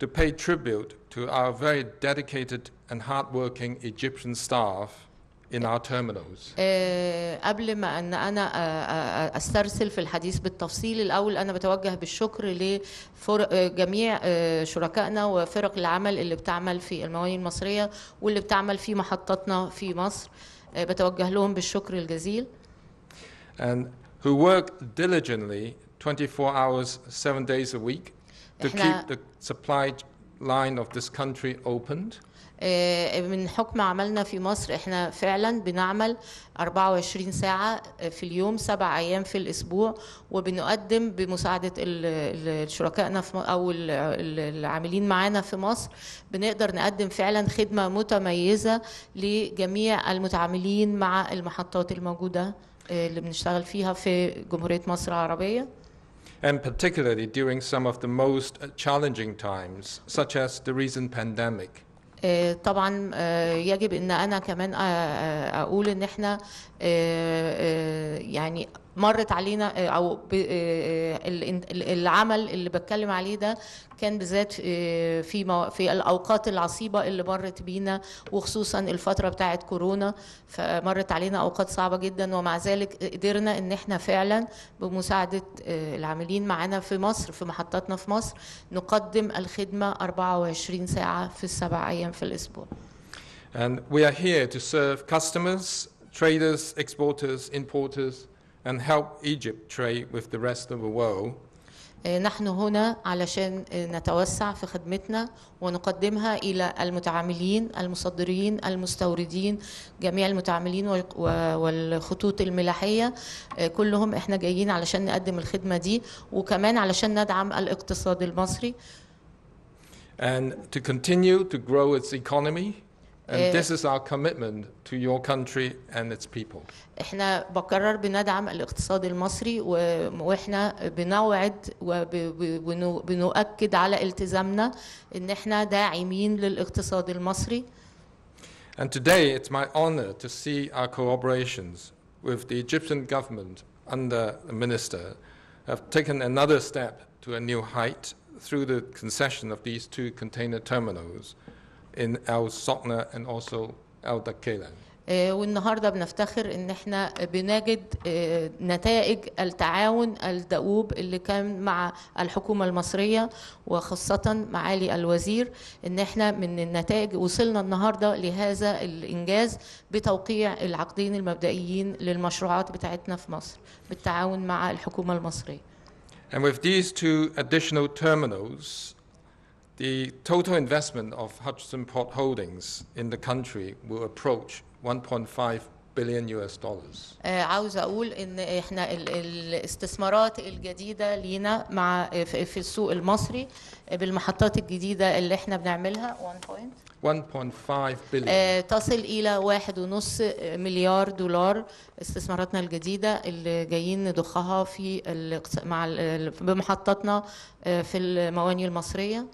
to pay tribute to our very dedicated and hardworking Egyptian staff in our terminals. آه، قبل ما ان انا آه، آه، استرسل في الحديث بالتفصيل الاول انا بتوجه بالشكر لجميع شركائنا وفرق العمل اللي بتعمل في المواني المصريه واللي بتعمل في محطتنا في مصر بتوجه لهم بالشكر الجزيل. And who work diligently 24 hours 7 days a week to keep the supply line of this country opened. آه، من حكم عملنا في مصر احنا فعلا بنعمل 24 ساعة آه، في اليوم سبع أيام في الأسبوع وبنقدم بمساعدة شركائنا أو العاملين معانا في مصر بنقدر نقدم فعلا خدمة متميزة لجميع المتعاملين مع المحطات الموجودة آه، اللي بنشتغل فيها في جمهورية مصر العربية and particularly during some of the most challenging times, such as the recent pandemic. Eh, طبعا eh، يجب ان انا كمان اقول ان احنا آه، آه، يعني مرت علينا آه، او العمل اللي بتكلم عليه ده كان بالذات في في الاوقات العصيبه اللي مرت بينا وخصوصا الفتره بتاعه كورونا فمرت علينا اوقات صعبه جدا ومع ذلك قدرنا ان احنا فعلا بمساعده العاملين معانا في مصر في محطاتنا في مصر نقدم الخدمه 24 ساعه في السبع ايام في الاسبوع. And we are here to serve customers traders, exporters, importers, and help Egypt trade with the rest of the world. إيه، نحن هنا علشان إيه، نتوسع في خدمتنا ونقدمها إلى المتعاملين المصدرين المستوردين جميع المتعاملين والخطوط الملاحية إيه، كلهم احنا جايين علشان نقدم الخدمة دي وكمان علشان ندعم الاقتصاد المصري and to continue to grow its economy And this is our commitment to your country and its people. احنا بكرر بندعم الاقتصاد المصري واحنا بنوعد وبنؤكد على التزامنا ان احنا داعمين للاقتصاد المصري. And today it's my honor to see our cooperations with the Egyptian government under the minister have taken another step to a new height through the concession of these two container terminals. in El Sotna and also El Dakela. آه، والنهارده بنفتخر ان احنا بنجد آه، نتائج التعاون الدؤوب اللي كان مع الحكومه المصريه وخاصه معالي الوزير ان احنا من النتائج وصلنا النهارده لهذا الانجاز بتوقيع العقدين المبدئيين للمشروعات بتاعتنا في مصر بالتعاون مع الحكومه المصريه. And with these two additional terminals the total investment of Hutchison Port Holdings in the country will approach 1.5 billion US dollars. آه، عاوز اقول ان احنا الاستثمارات الجديده لينا مع في السوق المصري آه، بالمحطات الجديده اللي احنا بنعملها 1.5 billion آه، تصل الى 1.5 مليار دولار استثماراتنا الجديده اللي جايين نضخها في مع بمحطاتنا في المواني المصريه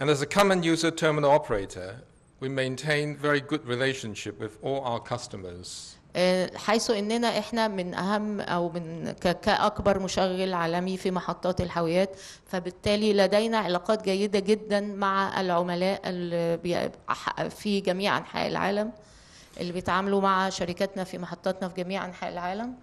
And as a common user terminal operator, we maintain very good relationship with all our customers. حيث اننا احنا من اهم او من كاكبر مشغل عالمي في محطات الحاويات فبالتالي لدينا علاقات جيده جدا مع العملاء اللي في جميع انحاء العالم اللي بيتعاملوا مع شركاتنا في محطاتنا في جميع انحاء العالم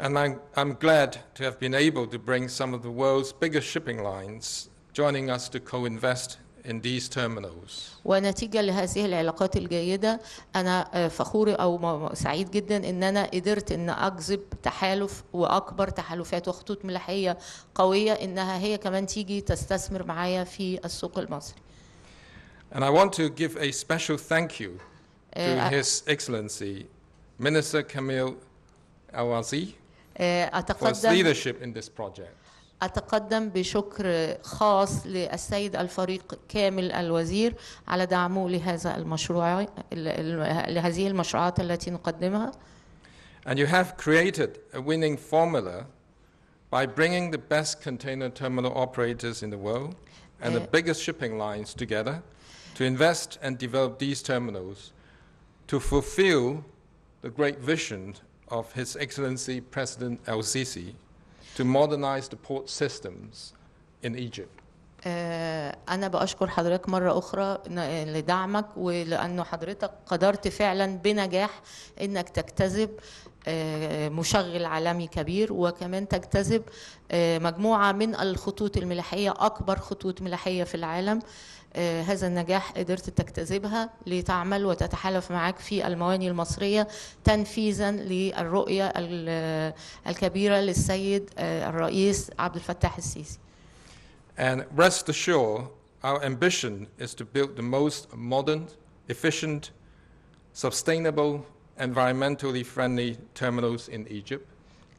And I'm, I'm glad to have been able to bring some of the world's biggest shipping lines joining us to co-invest in these terminals. ونتيجة لهذه العلاقات الجيدة أنا آه، فخور أو سعيد جدا إن أنا قدرت إن أجذب تحالف وأكبر تحالفات وخطوط ملاحية قوية إنها هي كمان تيجي تستثمر معايا في السوق المصري. And I want to give a special thank you آه، to His Excellency Minister Camille Awazi آه، for his leadership in this project. أتقدم بشكر خاص للسيد الفريق كامل الوزير على دعمه لهذا المشروع لهذه المشروعات التي نقدمها. And you have created a winning formula by bringing the best container terminal operators in the world and the biggest shipping lines together to invest and develop these terminals to fulfill the great vision of His Excellency President El Sisi to modernize the port systems in Egypt. آه، أنا بأشكر حضرتك مرة أخرى لدعمك ولأنه حضرتك قدرت فعلا بنجاح أنك تجتذب آه، مشغل عالمي كبير وكمان تجتذب آه، مجموعة من الخطوط الملاحية أكبر خطوط ملاحية في العالم آه، هذا النجاح قدرت تجتذبها لتعمل وتتحالف معك في المواني المصرية تنفيذا للرؤية الكبيرة للسيد آه، الرئيس عبد الفتاح السيسي. And rest assured, our ambition is to build the most modern, efficient, sustainable, environmentally friendly terminals in Egypt.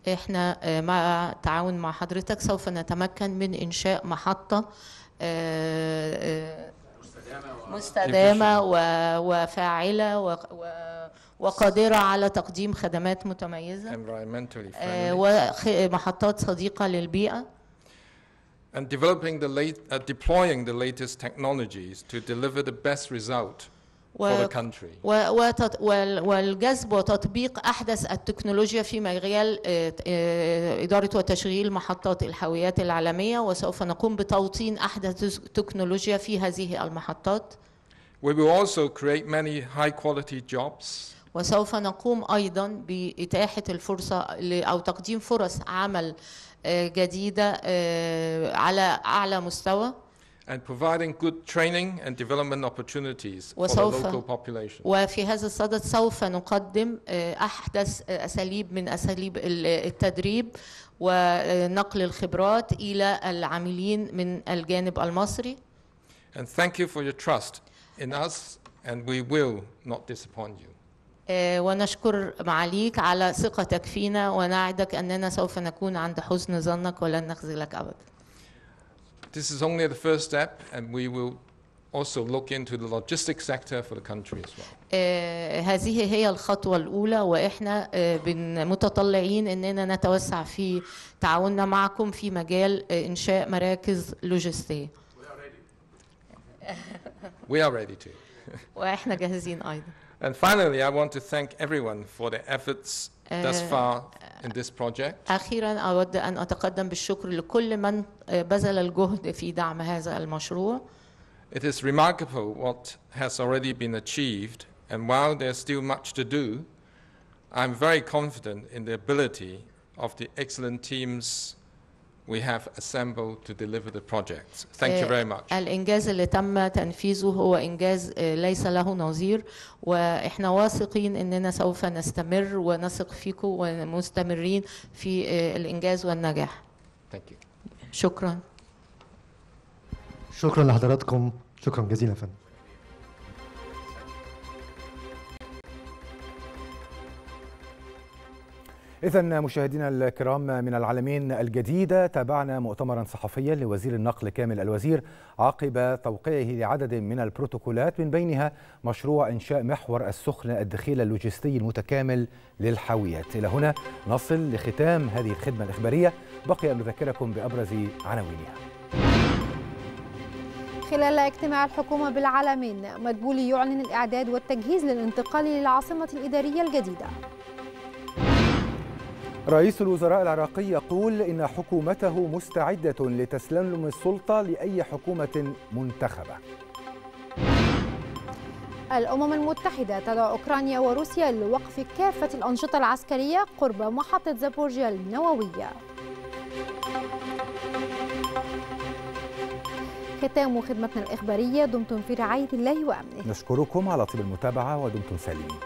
احنا آه، مع تعاون مع حضرتك سوف نتمكن من انشاء محطه مستدامة وفاعلة وقادرة على تقديم خدمات متميزة ومحطات صديقة للبيئة and developing the late, uh, deploying the latest technologies to deliver the best result و... والجذب وتطبيق احدث التكنولوجيا في مجال آه، آه، اداره وتشغيل محطات الحاويات العالميه وسوف نقوم بتوطين احدث التكنولوجيا في هذه المحطات. We will also create many high quality jobs. وسوف نقوم ايضا باتاحه الفرصه او تقديم فرص عمل آه، جديده على اعلى مستوى. and providing good training and development opportunities for the local population. وفي هذا الصدد سوف نقدم آه، أحدث آه، أساليب من أساليب التدريب ونقل الخبرات إلى العاملين من الجانب المصري. And thank you for your trust in us and we will not disappoint you. آه، ونشكر معاليك على ثقتك فينا ونعدك أننا سوف نكون عند حسن ظنك ولن نخذلك أبدا. This is only the first step, and we will also look into the logistics sector for the country as well. Uh, هذه هي الخطوة الأولى وإحنا uh، متطلعين إننا نتوسع في تعاوننا معكم في مجال uh، إنشاء مراكز لوجستية. We are ready to. [LAUGHS] وإحنا جاهزين أيضا. And finally, I want to thank everyone for their efforts thus far in this project. أخيرا أود أن أتقدم بالشكر لكل من بذل الجهد في دعم هذا المشروع. It is remarkable what has already been achieved, and while there's still much to do, I'm very confident in the ability of the excellent teams we have assembled to deliver the project. Thank you آه، very much. الإنجاز اللي تم تنفيذه هو إنجاز آه، ليس له نظير وإحنا واثقين إننا سوف نستمر ونثق فيكم ومستمرين في آه، الإنجاز والنجاح. Thank you. شكرا. شكرا لحضراتكم شكرا جزيلا فندم. إذا مشاهدينا الكرام من العالمين الجديدة تابعنا مؤتمرا صحفيا لوزير النقل كامل الوزير عقب توقيعه لعدد من البروتوكولات من بينها مشروع إنشاء محور السخنة الدخيل اللوجستي المتكامل للحاويات إلى هنا نصل لختام هذه الخدمة الإخبارية بقي أن نذكركم بأبرز عناوينها خلال اجتماع الحكومة بالعالمين مدبولي يعلن الإعداد والتجهيز للانتقال للعاصمة الإدارية الجديدة رئيس الوزراء العراقي يقول إن حكومته مستعدة لتسلم السلطة لأي حكومة منتخبة الأمم المتحدة تدعو أوكرانيا وروسيا لوقف كافة الأنشطة العسكرية قرب محطة زابورجيا النووية ختام خدمتنا الإخبارية دمتم في رعاية الله وأمنه نشكركم على طيب المتابعة ودمتم سالمين